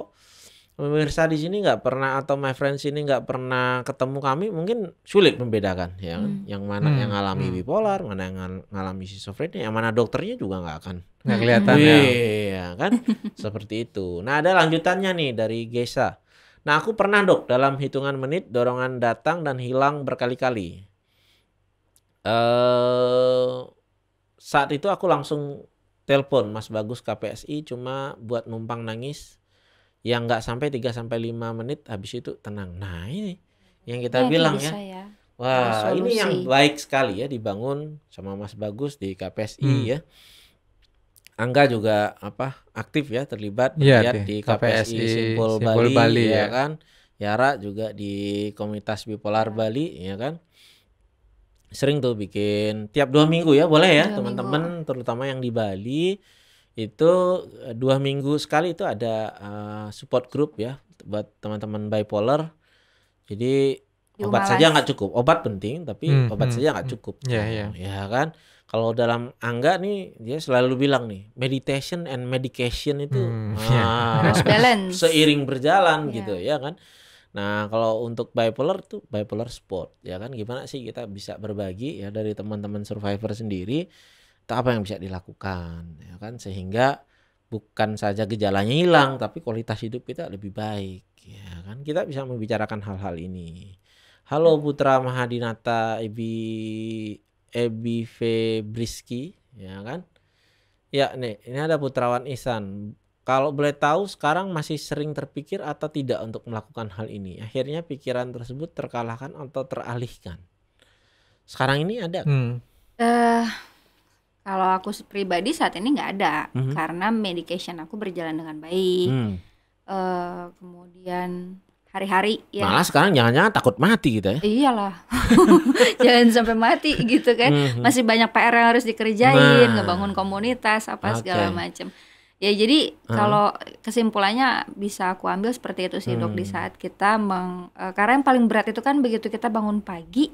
pemirsa di sini nggak pernah atau my friends ini nggak pernah ketemu kami mungkin sulit membedakan ya kan? hmm. yang mana hmm. yang alami hmm. bipolar mana yang ngalami schizophrenia yang mana dokternya juga nggak akan nggak kelihatan ya iya, kan seperti itu nah ada lanjutannya nih dari Gesa Nah aku pernah dok dalam hitungan menit dorongan datang dan hilang berkali-kali. Uh, saat itu aku langsung telepon Mas Bagus KPSI cuma buat numpang nangis yang nggak sampai 3 sampai lima menit habis itu tenang. Nah, ini yang kita ya, bilang ya. ya. Wah, ini yang baik sekali ya dibangun sama Mas Bagus di KPSI hmm. ya. Angga juga apa aktif ya terlibat ya, di KPSI, KPSI Simpul, Simpul Bali, Bali ya, ya kan. Yara juga di komunitas bipolar Bali ya kan. Sering tuh bikin tiap dua minggu ya boleh ya teman-teman terutama yang di Bali itu eh, dua minggu sekali itu ada uh, support group ya buat teman-teman bipolar. Jadi obat saja nggak cukup obat penting tapi hmm, obat hmm, saja nggak cukup yeah, yeah. ya kan kalau dalam Angga nih dia selalu bilang nih meditation and medication itu hmm, ah, yeah. Iya. seiring berjalan yeah. gitu ya kan. Nah, kalau untuk bipolar tuh bipolar sport ya kan gimana sih kita bisa berbagi ya dari teman-teman survivor sendiri apa yang bisa dilakukan ya kan sehingga bukan saja gejalanya hilang tapi kualitas hidup kita lebih baik ya kan kita bisa membicarakan hal-hal ini. Halo Putra Mahadinata Ibi Ebi Febriski ya kan ya nih ini ada Putrawan Ihsan kalau boleh tahu sekarang masih sering terpikir atau tidak untuk melakukan hal ini akhirnya pikiran tersebut terkalahkan atau teralihkan sekarang ini ada hmm. uh, kalau aku pribadi saat ini nggak ada -hmm. karena medication aku berjalan dengan baik hmm. uh, kemudian hari-hari ya. Malah sekarang jangan-jangan takut mati gitu ya. Iyalah. jangan sampai mati gitu kan. Mm -hmm. Masih banyak PR yang harus dikerjain, nah. ngebangun komunitas apa okay. segala macam. Ya jadi hmm. kalau kesimpulannya bisa aku ambil seperti itu sih hmm. dok di hmm. saat kita meng eh, karena yang paling berat itu kan begitu kita bangun pagi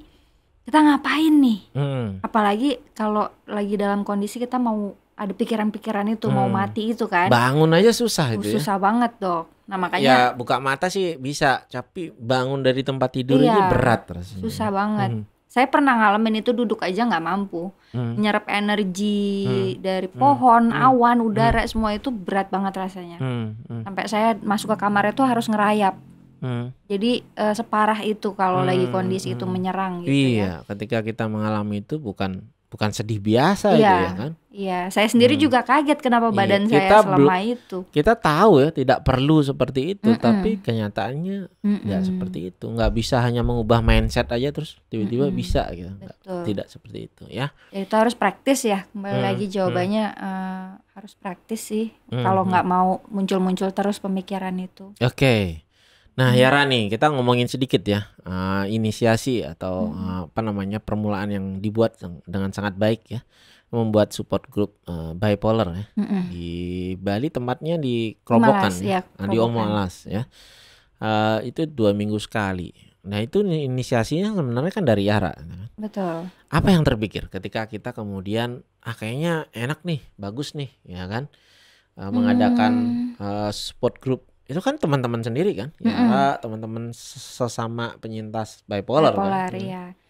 kita ngapain nih? Hmm. Apalagi kalau lagi dalam kondisi kita mau ada pikiran-pikiran itu hmm. mau mati itu kan bangun aja susah itu ya. susah ya? banget dok nah makanya ya buka mata sih bisa tapi bangun dari tempat tidur iya, ini berat rasanya susah banget hmm. saya pernah ngalamin itu duduk aja nggak mampu hmm. nyerap energi hmm. dari hmm. pohon hmm. awan hmm. udara hmm. semua itu berat banget rasanya hmm. Hmm. sampai saya masuk ke kamar itu harus ngerayap Hmm. Jadi uh, separah itu kalau hmm. lagi kondisi hmm. itu menyerang gitu iya, ya. Iya, ketika kita mengalami itu bukan bukan sedih biasa gitu iya, itu ya kan? Iya, saya sendiri hmm. juga kaget kenapa iya, badan kita saya selama itu. Kita tahu ya tidak perlu seperti itu, mm -mm. tapi kenyataannya nggak mm -mm. seperti itu. Nggak bisa hanya mengubah mindset aja terus tiba-tiba mm -mm. bisa gitu. Enggak, tidak seperti itu ya. Itu harus praktis ya. Kembali hmm. lagi hmm. jawabannya hmm. uh, harus praktis sih. Hmm. Kalau hmm. nggak mau muncul-muncul terus pemikiran itu. Oke. Okay. Nah, hmm. Yara nih, kita ngomongin sedikit ya uh, inisiasi atau hmm. uh, apa namanya permulaan yang dibuat dengan sangat baik ya, membuat support group uh, bipolar ya hmm. di Bali tempatnya di Kerobokan ya, iya, ah, ya Krobokan. di Omolas ya. Uh, itu dua minggu sekali. Nah itu inisiasinya sebenarnya kan dari Yara. Gitu kan. Betul. Apa yang terpikir ketika kita kemudian ah kayaknya enak nih, bagus nih, ya kan? Uh, mengadakan hmm. uh, support group itu kan teman-teman sendiri kan ya mm -hmm. teman-teman sesama penyintas bipolar, kan? bipolar kan? ya hmm.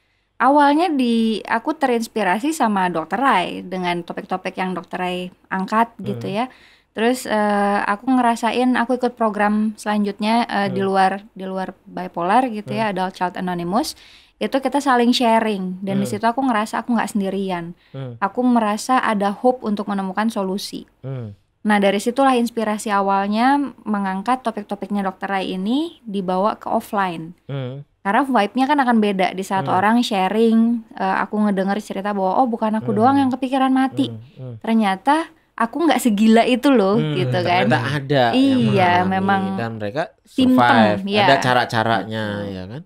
awalnya di aku terinspirasi sama dokter Rai dengan topik-topik yang dokter Rai angkat hmm. gitu mm. ya terus uh, aku ngerasain aku ikut program selanjutnya uh, hmm. di mm. luar di luar bipolar gitu hmm. ya adult child anonymous itu kita saling sharing dan hmm. di situ aku ngerasa aku nggak sendirian hmm. aku merasa ada hope untuk menemukan solusi hmm Nah dari situlah inspirasi awalnya mengangkat topik-topiknya dokter Rai ini dibawa ke offline. Hmm. Karena vibe-nya kan akan beda di saat hmm. orang sharing, uh, aku ngedenger cerita bahwa oh bukan aku hmm. doang yang kepikiran mati. Hmm. Hmm. Ternyata aku nggak segila itu loh hmm, gitu kan. Ternyata ada. Iya, memang dan mereka survive. ya. Ada iya. cara-caranya hmm. ya kan.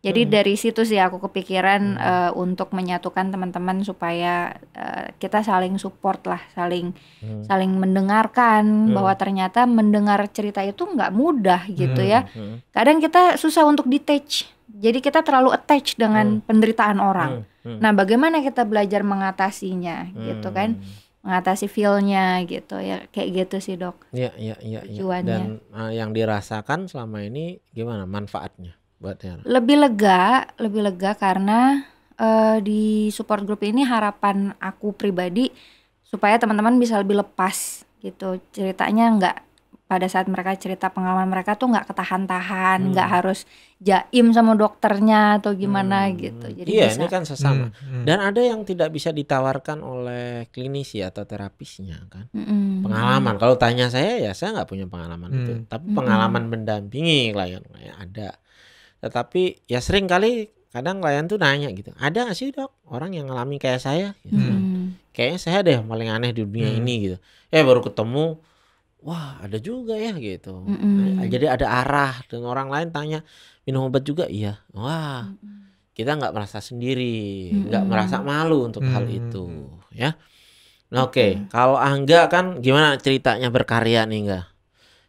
Jadi hmm. dari situ sih aku kepikiran hmm. uh, untuk menyatukan teman-teman supaya uh, kita saling support lah, saling hmm. saling mendengarkan hmm. bahwa ternyata mendengar cerita itu nggak mudah gitu ya. hmm. ya. Hmm. Kadang kita susah untuk detach. Jadi kita terlalu attach dengan hmm. penderitaan orang. Hmm. Hmm. Nah, bagaimana kita belajar mengatasinya gitu hmm. gitu kan? mengatasi feelnya gitu ya kayak gitu sih dok. Iya iya iya. Ya. ya, ya Dan uh, yang dirasakan selama ini gimana manfaatnya? Mbak Tiara? Lebih lega, lebih lega karena uh, di support group ini harapan aku pribadi supaya teman-teman bisa lebih lepas gitu ceritanya nggak pada saat mereka cerita pengalaman mereka tuh nggak ketahan-tahan, hmm. nggak hmm. harus jaim sama dokternya atau gimana hmm. gitu. Jadi iya, bisa. ini kan sesama. Hmm, hmm. Dan ada yang tidak bisa ditawarkan oleh klinisi atau terapisnya kan. Hmm. Pengalaman. Kalau tanya saya ya saya nggak punya pengalaman hmm. itu. Tapi hmm. pengalaman hmm. mendampingi lah klien ya ada. Tetapi ya sering kali kadang klien tuh nanya gitu, ada gak sih dok orang yang ngalami kayak saya? Gitu. Hmm. Kayaknya saya deh paling aneh di dunia hmm. ini gitu. Ya baru ketemu, wah ada juga ya gitu. Hmm. Jadi ada arah dan orang lain tanya minum obat juga, iya. Wah hmm. kita nggak merasa sendiri, nggak hmm. merasa malu untuk hmm. hal itu, ya. Nah, Oke, okay. kalau Angga kan gimana ceritanya berkarya nih enggak?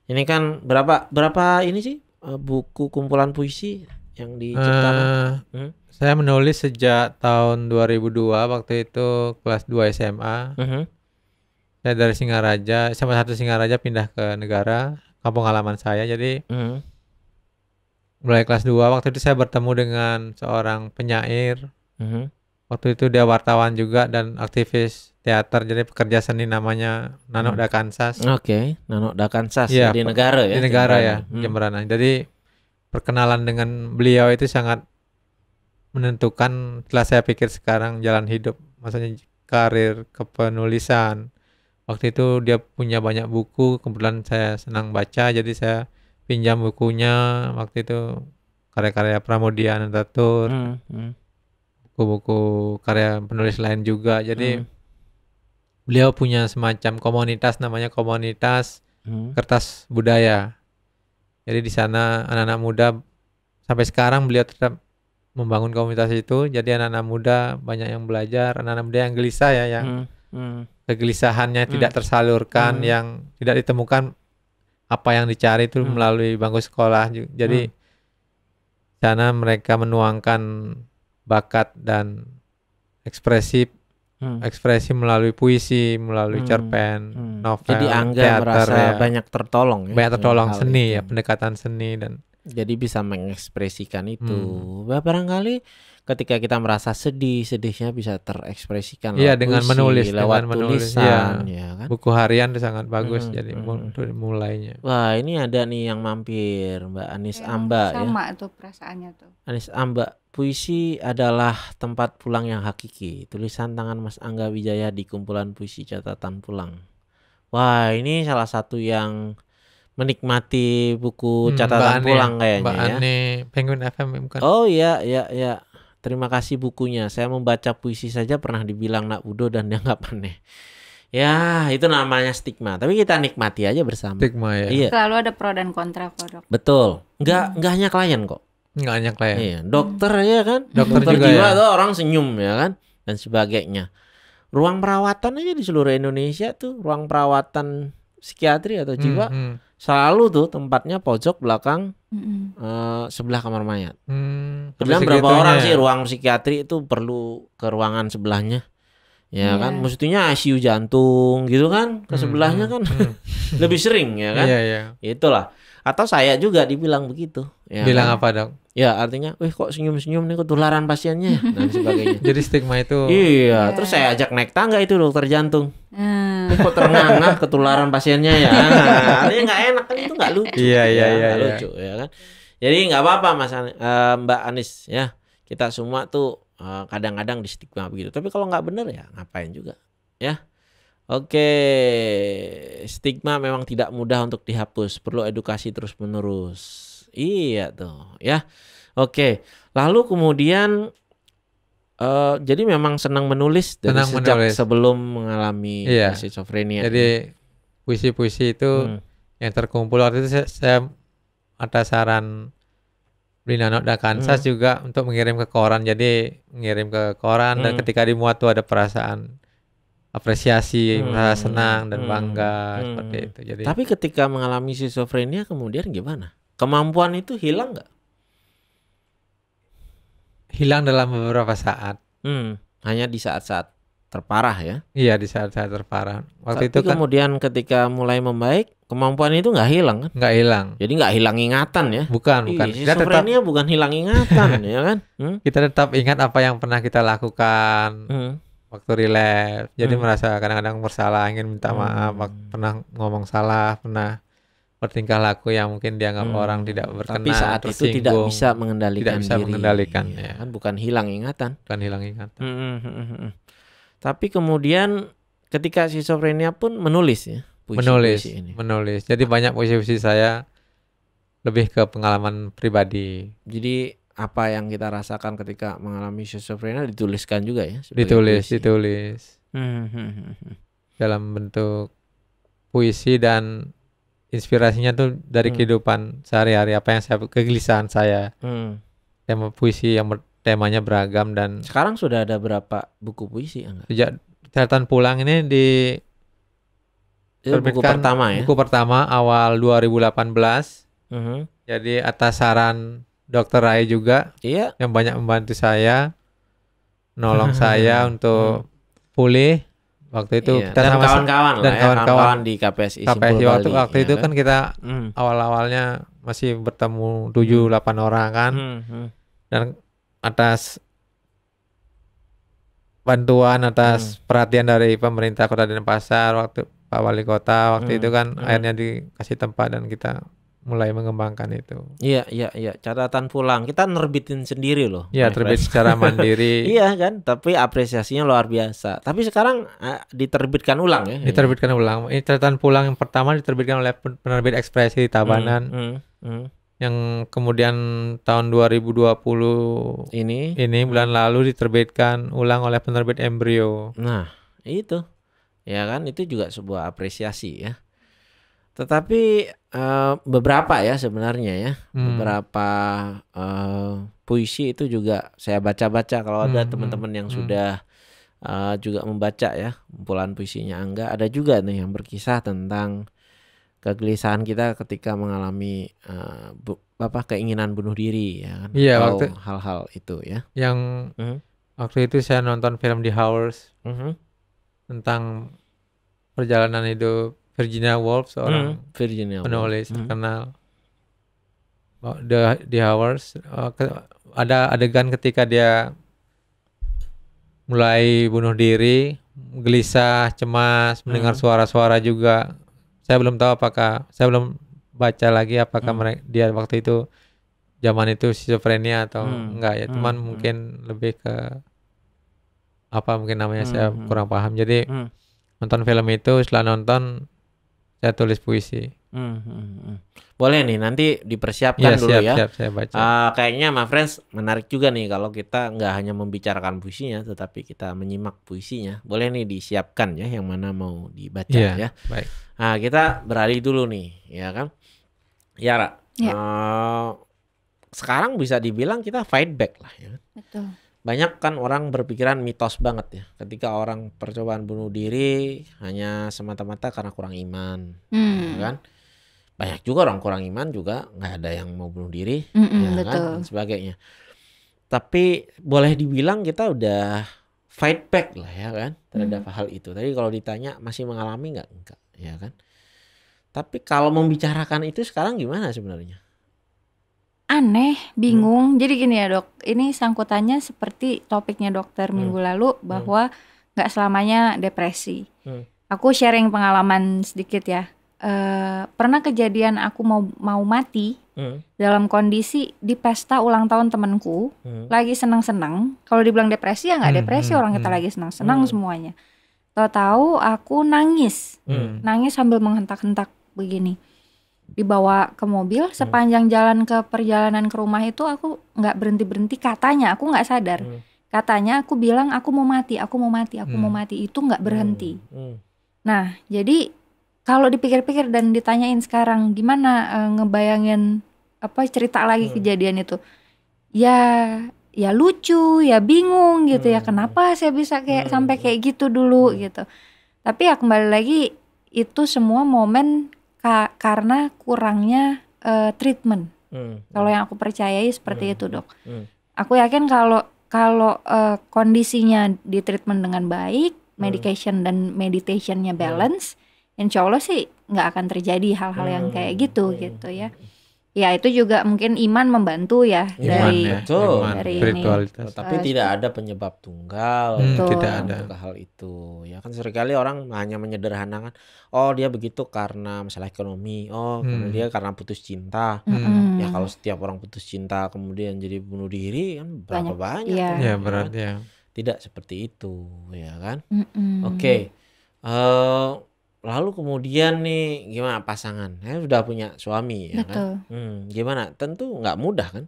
Ini kan berapa berapa ini sih Eh, buku kumpulan puisi yang dicetak Uh, eh, hmm? Saya menulis sejak tahun 2002 waktu itu kelas 2 SMA. Uh hmm. -huh. Saya dari Singaraja, sama satu Singaraja pindah ke negara kampung halaman saya. Jadi uh hmm. -huh. mulai kelas 2 waktu itu saya bertemu dengan seorang penyair. Uh hmm. -huh waktu itu dia wartawan juga dan aktivis teater jadi pekerja seni namanya Nano hmm. Dakansas. Oke, okay. Nano Dakansas ya, di negara ya. Di negara ya, hmm. Jemberana. Jadi perkenalan dengan beliau itu sangat menentukan setelah saya pikir sekarang jalan hidup, maksudnya karir kepenulisan. Waktu itu dia punya banyak buku, kebetulan saya senang baca jadi saya pinjam bukunya waktu itu karya-karya Pramodia Anantatur. Hmm. Hmm buku-buku karya penulis lain juga. Jadi hmm. beliau punya semacam komunitas namanya komunitas hmm. kertas budaya. Jadi di sana anak-anak muda sampai sekarang beliau tetap membangun komunitas itu. Jadi anak-anak muda banyak yang belajar, anak-anak muda yang gelisah ya yang hmm. Hmm. kegelisahannya hmm. tidak tersalurkan, hmm. yang tidak ditemukan apa yang dicari itu hmm. melalui bangku sekolah. Jadi hmm. sana mereka menuangkan bakat dan ekspresi hmm. ekspresi melalui puisi, melalui hmm. cerpen, hmm. novel, Jadi Angga teater, merasa ya. banyak tertolong ya. Banyak tertolong seni itu. ya, pendekatan seni dan jadi bisa mengekspresikan itu. Hmm. Barangkali ketika kita merasa sedih, sedihnya bisa terekspresikan Iya, dengan puisi, menulis lewat dengan menulis, tulisan ya. ya kan. Buku harian itu sangat bagus hmm, jadi hmm. mulainya. Wah, ini ada nih yang mampir Mbak Anis ya, Amba sama ya. Sama perasaannya tuh. Anis Amba Puisi adalah tempat pulang yang hakiki. Tulisan tangan Mas Angga Wijaya di kumpulan puisi catatan pulang. Wah, ini salah satu yang menikmati buku catatan hmm, Mbak pulang kayaknya Mbak ya. Penguin FM bukan? Oh iya, iya, iya. Terima kasih bukunya. Saya membaca puisi saja pernah dibilang nak udo dan dianggap aneh. Ya, itu namanya stigma. Tapi kita nikmati aja bersama. Stigma ya. Iya. Selalu ada pro dan kontra produk. Betul. Nggak hmm. nggak hanya klien kok. Nggak hanya klien. Iya, dokter hmm. ya kan. Dokter, dokter juga jiwa ya. tuh orang senyum ya kan dan sebagainya. Ruang perawatan aja di seluruh Indonesia tuh ruang perawatan psikiatri atau jiwa hmm, hmm selalu tuh tempatnya pojok belakang mm uh, sebelah kamar mayat. Hmm, berapa orang sih ya? ruang psikiatri itu perlu ke ruangan sebelahnya? Ya yeah. kan, Maksudnya ICU jantung gitu kan, ke hmm, sebelahnya mm kan mm lebih sering ya kan. yeah, Yeah. Itulah. Atau saya juga dibilang begitu. Ya Bilang kan? apa dong? Ya artinya, wih kok senyum-senyum nih ketularan pasiennya ya? dan sebagainya. Jadi stigma itu. Iya, yeah. terus saya ajak naik tangga itu dokter jantung. Hmm. kok ternganga ketularan pasiennya ya. artinya nggak enak kan itu nggak lucu. Iya iya iya. Nggak iya. lucu ya kan. Jadi nggak apa-apa Mas An uh, eh, Mbak Anis ya. Kita semua tuh kadang eh, kadang-kadang di stigma begitu. Tapi kalau nggak bener ya ngapain juga ya. Oke, stigma memang tidak mudah untuk dihapus. Perlu edukasi terus-menerus Iya tuh, ya. Oke. Lalu kemudian uh, jadi memang senang menulis dari senang sejak menulis. sebelum mengalami iya. schizophrenia. Jadi puisi-puisi itu hmm. yang terkumpul waktu itu saya, saya ada saran Blinano da Kansas hmm. juga untuk mengirim ke koran. Jadi mengirim ke koran hmm. dan ketika dimuat tuh ada perasaan apresiasi, hmm. merasa senang dan hmm. bangga hmm. seperti itu. Jadi Tapi ketika mengalami schizophrenia kemudian gimana? Kemampuan itu hilang nggak? Hilang dalam beberapa saat. Hmm, hanya di saat-saat terparah ya? Iya di saat-saat terparah. Waktu Tapi itu kan, kemudian ketika mulai membaik, kemampuan itu nggak hilang kan? Nggak hilang. Jadi nggak hilang ingatan ya? Bukan, Ih, bukan. Iya, kita tetap bukan hilang ingatan ya kan? Hmm? Kita tetap ingat apa yang pernah kita lakukan. Hmm. Waktu relapse, jadi hmm. merasa kadang-kadang bersalah, ingin minta hmm. maaf, hmm. pernah ngomong salah, pernah bertingkah laku yang mungkin dianggap hmm. orang tidak berkenan tapi saat itu tidak bisa mengendalikan tidak bisa diri. mengendalikan ya, ya. kan bukan hilang ingatan bukan hilang ingatan hmm, hmm, hmm. hmm, hmm. tapi kemudian ketika schizophrenia pun menulis ya puisi, menulis puisi ini. menulis jadi banyak puisi-puisi saya lebih ke pengalaman pribadi jadi apa yang kita rasakan ketika mengalami schizophrenia dituliskan juga ya ditulis puisi. ditulis hmm, hmm. dalam bentuk puisi dan inspirasinya tuh dari hmm. kehidupan sehari-hari apa yang saya kegelisahan saya hmm. tema puisi yang ber, temanya beragam dan sekarang sudah ada berapa buku puisi enggak sejak catatan pulang ini di itu buku pertama ya buku pertama awal 2018 uh-huh. Mm-hmm. jadi atas saran dokter Rai juga iya yang banyak membantu saya nolong saya untuk hmm. pulih waktu itu iya. kita dan sama kawan-kawan dan ya, kawan-kawan ya, di KPSI KPSI waktu Bali, waktu ya itu kan, kan kita hmm. awal-awalnya masih bertemu tujuh hmm. delapan orang kan. Hmm. Hmm. Dan atas bantuan atas hmm. perhatian dari pemerintah Kota Denpasar waktu Pak Wali Kota waktu hmm. itu kan hmm. akhirnya dikasih tempat dan kita mulai mengembangkan itu. Iya, iya, iya. Catatan pulang kita nerbitin sendiri loh. Iya, terbit friend. secara mandiri. iya kan, tapi apresiasinya luar biasa. Tapi sekarang uh, diterbitkan ulang ya. Diterbitkan iya. ulang. Ini catatan pulang yang pertama diterbitkan oleh penerbit Ekspresi di Tabanan. Hmm, hmm, hmm. Yang kemudian tahun 2020 ini ini bulan lalu diterbitkan ulang oleh penerbit Embryo. Nah, itu. Ya kan, itu juga sebuah apresiasi ya. Tetapi uh, beberapa ya sebenarnya ya hmm. beberapa uh, puisi itu juga saya baca-baca kalau ada hmm, hmm. teman-teman yang hmm. sudah uh, juga membaca ya kumpulan puisinya Angga ada juga nih yang berkisah tentang kegelisahan kita ketika mengalami uh, bu, apa keinginan bunuh diri ya kan iya, atau hal-hal itu ya yang -hmm. waktu itu saya nonton film The Hours -hmm. tentang perjalanan hidup Virginia Woolf seorang mm, Virginia penulis Wolf. Hmm. terkenal. mm. The The Hours uh, ke, ada adegan ketika dia mulai bunuh diri, gelisah, cemas, mendengar hmm. suara-suara juga. Saya belum tahu apakah saya belum baca lagi apakah mm. mereka dia waktu itu zaman itu schizophrenia atau mm. enggak ya, hmm. cuman mm. mungkin lebih ke apa mungkin namanya mm. saya kurang paham. Jadi mm. nonton film itu setelah nonton saya tulis puisi Hmm, hmm, hmm. Boleh nih nanti dipersiapkan ya, dulu siap, ya. Siap, saya baca. Uh, kayaknya my friends menarik juga nih kalau kita nggak hanya membicarakan puisinya tetapi kita menyimak puisinya. Boleh nih disiapkan ya yang mana mau dibaca ya. ya. Baik. Nah, kita beralih dulu nih ya kan. Yara. Ya. Uh, sekarang bisa dibilang kita fight back lah ya. Betul banyak kan orang berpikiran mitos banget ya ketika orang percobaan bunuh diri hanya semata-mata karena kurang iman hmm. Ya kan banyak juga orang kurang iman juga nggak ada yang mau bunuh diri mm -mm, ya kan? betul. kan dan sebagainya tapi boleh dibilang kita udah fight back lah ya kan terhadap hmm. hal itu tadi kalau ditanya masih mengalami nggak enggak ya kan tapi kalau membicarakan itu sekarang gimana sebenarnya aneh, hmm. bingung. Hmm. Jadi gini ya dok, ini sangkutannya seperti topiknya dokter hmm. minggu lalu hmm. bahwa nggak hmm. selamanya depresi. Hmm. Aku sharing pengalaman sedikit ya. E, pernah kejadian aku mau mau mati hmm. dalam kondisi di pesta ulang tahun temanku, hmm. lagi senang senang. Kalau dibilang depresi ya nggak hmm. depresi, hmm. orang kita hmm. lagi senang senang hmm. semuanya. Tahu-tahu aku nangis, hmm. nangis sambil menghentak-hentak begini dibawa ke mobil hmm. sepanjang jalan ke perjalanan ke rumah itu aku nggak berhenti berhenti katanya aku nggak sadar hmm. katanya aku bilang aku mau mati aku mau mati aku hmm. mau mati itu nggak hmm. berhenti hmm. Hmm. nah jadi kalau dipikir-pikir dan ditanyain sekarang gimana e, ngebayangin apa cerita lagi hmm. kejadian itu ya ya lucu ya bingung gitu ya. hmm. ya kenapa saya bisa kayak hmm. sampai kayak gitu dulu hmm. gitu tapi ya kembali lagi itu semua momen ka karena kurangnya uh, treatment. Hmm. Kalau yang aku percayai seperti hmm. itu dok. Hmm. Aku yakin kalau kalau uh, kondisinya di treatment dengan baik, hmm. medication hmm. dan meditationnya hmm. balance, hmm. insya Allah sih nggak akan terjadi hal-hal hmm. yang kayak gitu hmm. gitu ya. Hmm Ya itu juga mungkin iman membantu ya iman, dari ya. Betul. Iman, dari ya. spiritualitas. Ini. Tapi tidak ada penyebab tunggal hmm, untuk tidak ada untuk hal itu. Ya kan seringkali orang hanya menyederhanakan oh dia begitu karena masalah ekonomi, oh hmm. karena dia karena putus cinta. Hmm. Ya kalau setiap orang putus cinta kemudian jadi bunuh diri kan berapa banyak. banyak iya. ya, ya, kan, ya berat ya. Tidak seperti itu ya kan. Mm Oke. Okay. Uh, eh, Lalu kemudian nih gimana pasangan? Eh sudah punya suami ya kan? Betul. kan? Hmm, gimana? Tentu nggak mudah kan?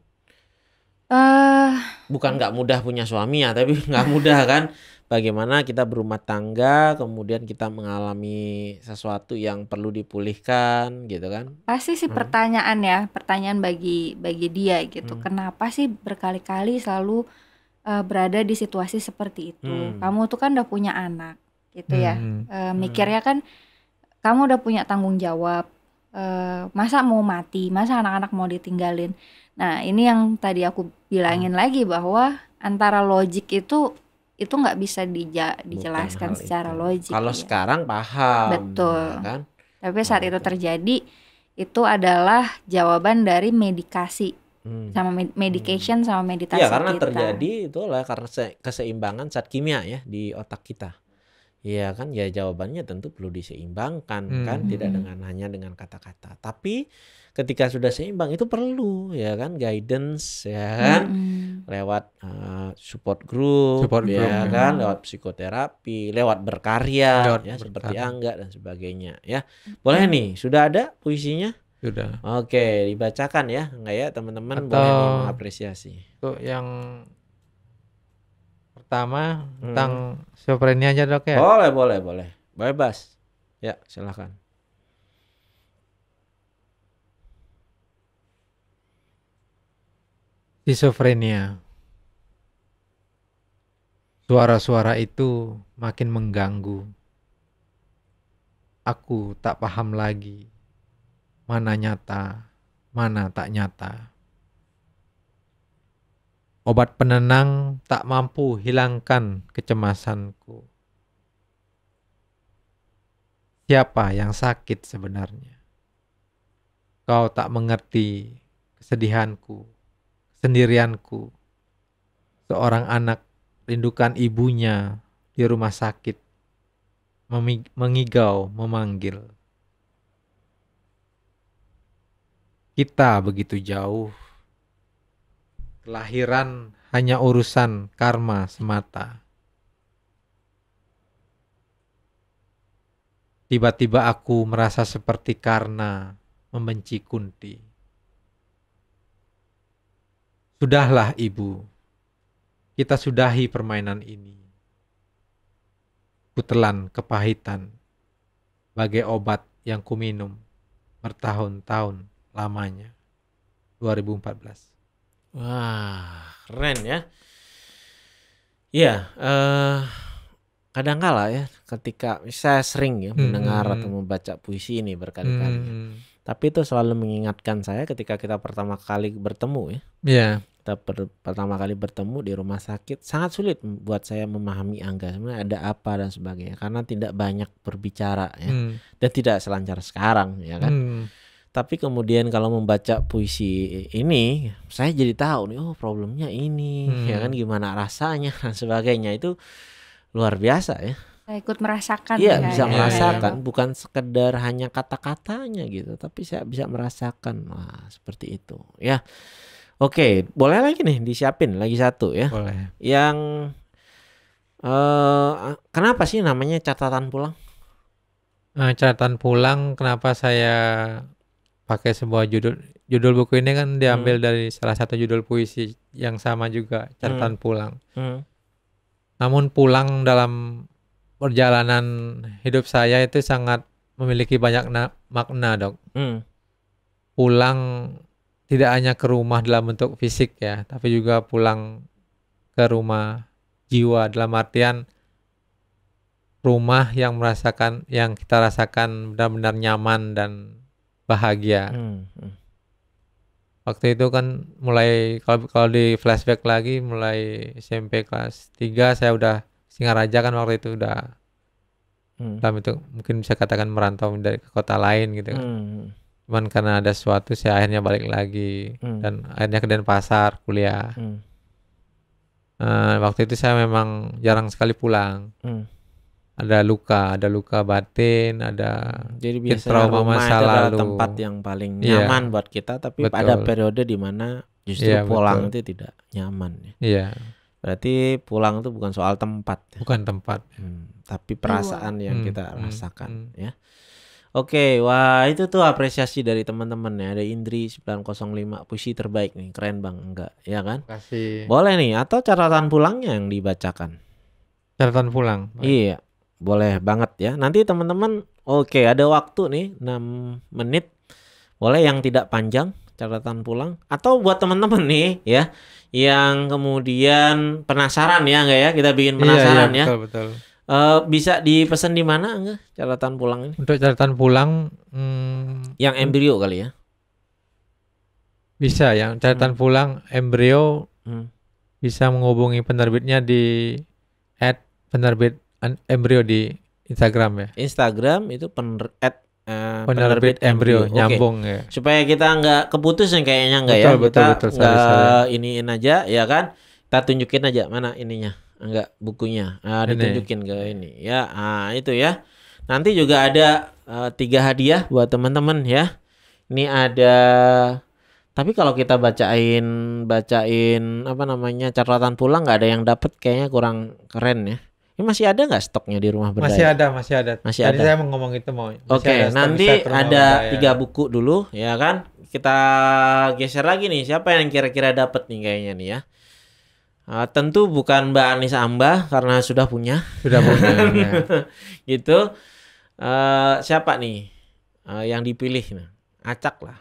Uh, Bukan nggak mudah punya suami ya, tapi nggak mudah kan? Bagaimana kita berumah tangga, kemudian kita mengalami sesuatu yang perlu dipulihkan, gitu kan? Pasti sih hmm. pertanyaan ya, pertanyaan bagi bagi dia gitu. Hmm. Kenapa sih berkali-kali selalu uh, berada di situasi seperti itu? Hmm. Kamu tuh kan udah punya anak, gitu ya. hmm. ya. mikirnya kan kamu udah punya tanggung jawab uh, masa mau mati masa anak-anak mau ditinggalin nah ini yang tadi aku bilangin hmm. lagi bahwa antara logik itu itu nggak bisa dija dijelaskan secara itu. logik kalau ya. sekarang paham betul ya kan? tapi saat nah, itu terjadi itu adalah jawaban dari medikasi hmm. sama med hmm. medication hmm. sama iya, meditasi. ya karena kita. terjadi itulah karena keseimbangan zat kimia ya di otak kita. Iya kan ya jawabannya tentu perlu diseimbangkan hmm. kan hmm, tidak hmm. dengan hanya dengan kata-kata. Tapi ketika sudah seimbang itu perlu ya kan guidance ya kan hmm. hmm. lewat uh, support group support ya group, ya. kan ya. lewat psikoterapi, lewat berkarya lewat ya berkarya. seperti Angga dan sebagainya ya. Boleh nih sudah ada puisinya? Sudah. Oke, dibacakan ya enggak ya teman-teman boleh mengapresiasi. Tuh yang pertama hmm. tentang soprennya aja dok ya. Boleh boleh boleh bebas. Ya silakan. Schizophrenia. Suara-suara itu makin mengganggu. Aku tak paham lagi mana nyata, mana tak nyata. Obat penenang tak mampu hilangkan kecemasanku. Siapa yang sakit sebenarnya? Kau tak mengerti kesedihanku, sendirianku, Seorang anak rindukan ibunya di rumah sakit, mengigau, memanggil. Kita begitu jauh. Kelahiran hanya urusan karma semata. Tiba-tiba aku merasa seperti karena membenci Kunti. Sudahlah ibu, kita sudahi permainan ini. Kutelan kepahitan bagai obat yang kuminum bertahun-tahun lamanya. 2014 Wah, keren ya. Iya, eh kadang kala ya ketika saya sering ya hmm. mendengar atau membaca puisi ini berkali-kali. Ya. Hmm. Tapi itu selalu mengingatkan saya ketika kita pertama kali bertemu ya. Iya. Yeah. Kita per pertama kali bertemu di rumah sakit sangat sulit buat saya memahami Angga sebenarnya ada apa dan sebagainya karena tidak banyak berbicara ya. Hmm. Dan tidak selancar sekarang ya kan. Hmm tapi kemudian kalau membaca puisi ini, saya jadi tahu nih, oh problemnya ini, hmm. ya kan gimana rasanya dan sebagainya itu luar biasa ya. Saya ikut merasakan. Iya, ya, bisa ya. merasakan, bukan sekedar hanya kata-katanya gitu, tapi saya bisa merasakan, wah seperti itu, ya. Oke, boleh lagi nih disiapin lagi satu ya. Boleh. Yang Uh, kenapa sih namanya catatan pulang? Eh, catatan pulang kenapa saya pakai sebuah judul judul buku ini kan diambil hmm. dari salah satu judul puisi yang sama juga catatan hmm. pulang hmm. namun pulang dalam perjalanan hidup saya itu sangat memiliki banyak makna dok hmm. pulang tidak hanya ke rumah dalam bentuk fisik ya tapi juga pulang ke rumah jiwa dalam artian rumah yang merasakan yang kita rasakan benar-benar nyaman dan bahagia. Hmm, hmm. Waktu itu kan mulai kalau kalau di flashback lagi mulai SMP kelas 3 saya udah singa raja kan waktu itu udah hmm. dalam itu mungkin bisa katakan merantau dari ke kota lain gitu kan. Hmm. hmm. Cuman karena ada suatu saya akhirnya balik lagi hmm. dan akhirnya ke Denpasar kuliah. Hmm. Nah, waktu itu saya memang jarang sekali pulang. Hmm ada luka, ada luka batin, ada jadi biasanya trauma rumah masa itu lalu. tempat yang paling iya. nyaman yeah. buat kita, tapi Betul. ada periode di mana justru yeah, pulang betul. itu tidak nyaman. Ya. Iya. Berarti pulang itu bukan soal tempat. Ya. Bukan tempat. Hmm, tapi perasaan yang hmm, kita hmm, rasakan hmm, ya. Oke, wah itu tuh apresiasi dari teman-teman ya. Ada Indri 905 puisi terbaik nih, keren bang, enggak ya kan? Kasih. Boleh nih, atau catatan pulangnya yang dibacakan. Catatan pulang. Baik. Iya. Boleh banget ya. Nanti teman-teman oke okay, ada waktu nih 6 menit. Boleh yang tidak panjang catatan pulang atau buat teman-teman nih ya yang kemudian penasaran ya enggak ya kita bikin penasaran iya, iya, ya. Betul betul. Eh, bisa dipesan di mana enggak catatan pulang ini? Untuk catatan pulang hmm, yang embrio kali ya. Bisa yang catatan hmm. pulang embrio hmm. bisa menghubungi penerbitnya di at penerbit embrio di Instagram ya? Instagram itu pener at Uh, penerbit, penerbit embrio okay. nyambung ya supaya kita nggak keputus yang kayaknya nggak ya betul, kita betul, betul. ini iniin aja ya kan kita tunjukin aja mana ininya enggak bukunya uh, ditunjukin ke ini ya uh, itu ya nanti juga ada uh, tiga hadiah buat teman-teman ya ini ada tapi kalau kita bacain bacain apa namanya catatan pulang nggak ada yang dapat kayaknya kurang keren ya ini masih ada nggak stoknya di rumah berdaya? Masih ada, masih ada. Masih Tadi ada. saya mau ngomong itu mau. Oke, okay, nanti ada tiga buku dulu, ya kan? Kita geser lagi nih. Siapa yang kira-kira dapat nih kayaknya nih ya? Uh, tentu bukan Mbak Anis Amba karena sudah punya. Sudah punya. ya. gitu. Uh, siapa nih uh, yang dipilih? acak lah.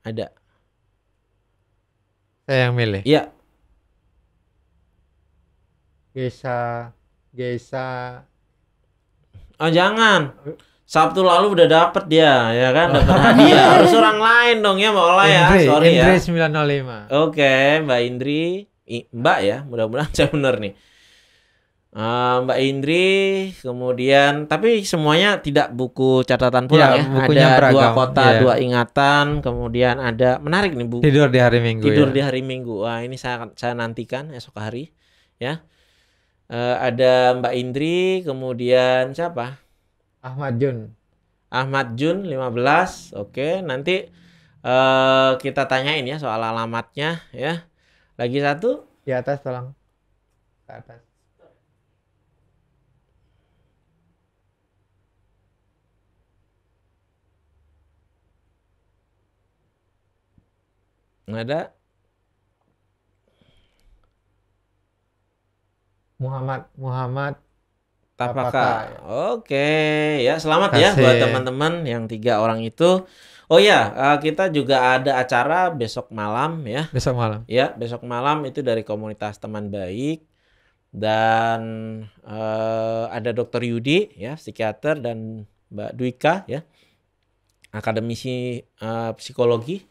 Ada. Saya yang milih. Iya. Bisa Gesa. Oh jangan. Sabtu lalu udah dapet dia, ya kan? Dapet oh. hadiah. Harus orang lain dong ya Mbak Ola ya. Indri, Sorry ya. Indri ya. 905. Oke, Mbak Indri. I, Mbak ya, mudah-mudahan saya benar nih. Uh, Mbak Indri, kemudian tapi semuanya tidak buku catatan ya, pulang ya. ya. Bukunya ada beragam. dua kota, yeah. dua ingatan, kemudian ada menarik nih buku. Tidur di hari Minggu. Tidur ya. di hari Minggu. Wah ini saya saya nantikan esok hari ya. Uh, ada Mbak Indri, kemudian siapa? Ahmad Jun. Ahmad Jun 15. Oke, nanti uh, kita tanyain ya soal alamatnya ya. Lagi satu? Di atas tolong. Ke atas. Nggak ada? Muhammad Muhammad Tapaka. Ya. Oke, ya selamat ya buat teman-teman yang tiga orang itu. Oh ya, kita juga ada acara besok malam ya. Besok malam. Ya, besok malam itu dari komunitas teman baik dan uh, ada Dokter Yudi ya, psikiater dan Mbak Dwika ya, akademisi uh, psikologi.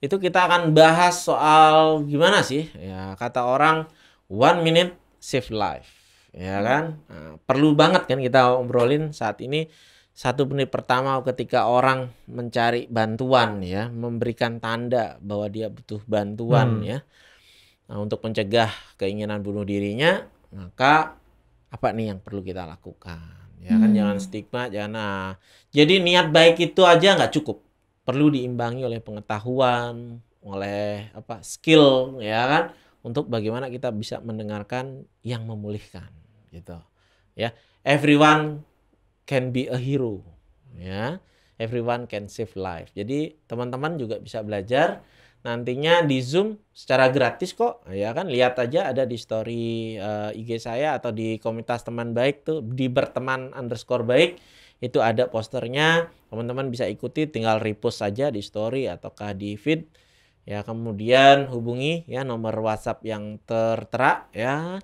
Itu kita akan bahas soal gimana sih ya kata orang one minute save life, ya hmm. kan? Nah, perlu banget kan kita obrolin saat ini satu menit pertama ketika orang mencari bantuan ya, memberikan tanda bahwa dia butuh bantuan hmm. ya. Nah, untuk mencegah keinginan bunuh dirinya, maka apa nih yang perlu kita lakukan? Ya kan hmm. jangan stigma, jangan nah. Jadi niat baik itu aja nggak cukup. Perlu diimbangi oleh pengetahuan, oleh apa skill ya kan untuk bagaimana kita bisa mendengarkan yang memulihkan gitu ya everyone can be a hero ya everyone can save life jadi teman-teman juga bisa belajar nantinya di zoom secara gratis kok ya kan lihat aja ada di story uh, eh, IG saya atau di komunitas teman baik tuh di berteman underscore baik itu ada posternya teman-teman bisa ikuti tinggal repost saja di story ataukah di feed ya kemudian hubungi ya nomor WhatsApp yang tertera ya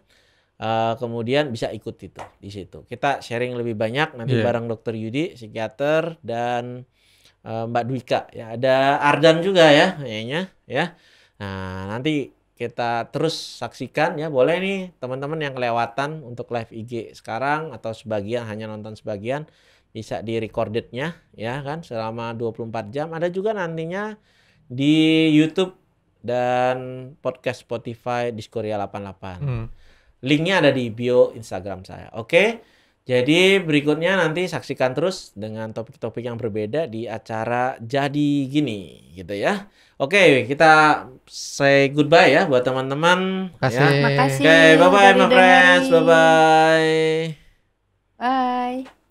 uh, kemudian bisa ikut itu di situ kita sharing lebih banyak nanti yeah. bareng dokter Yudi psikiater dan uh, Mbak Dwika ya ada Ardan juga ya kayaknya ya nah nanti kita terus saksikan ya boleh nih teman-teman yang kelewatan untuk live IG sekarang atau sebagian hanya nonton sebagian bisa di recordednya ya kan selama 24 jam ada juga nantinya di YouTube dan podcast Spotify di Korea 88. Hmm. Linknya ada di bio Instagram saya. Oke. Jadi berikutnya nanti saksikan terus dengan topik-topik yang berbeda di acara Jadi Gini gitu ya. Oke, kita say goodbye ya buat teman-teman. Kasih. Ya. Oke, okay, bye-bye my friends. Bye-bye. bye.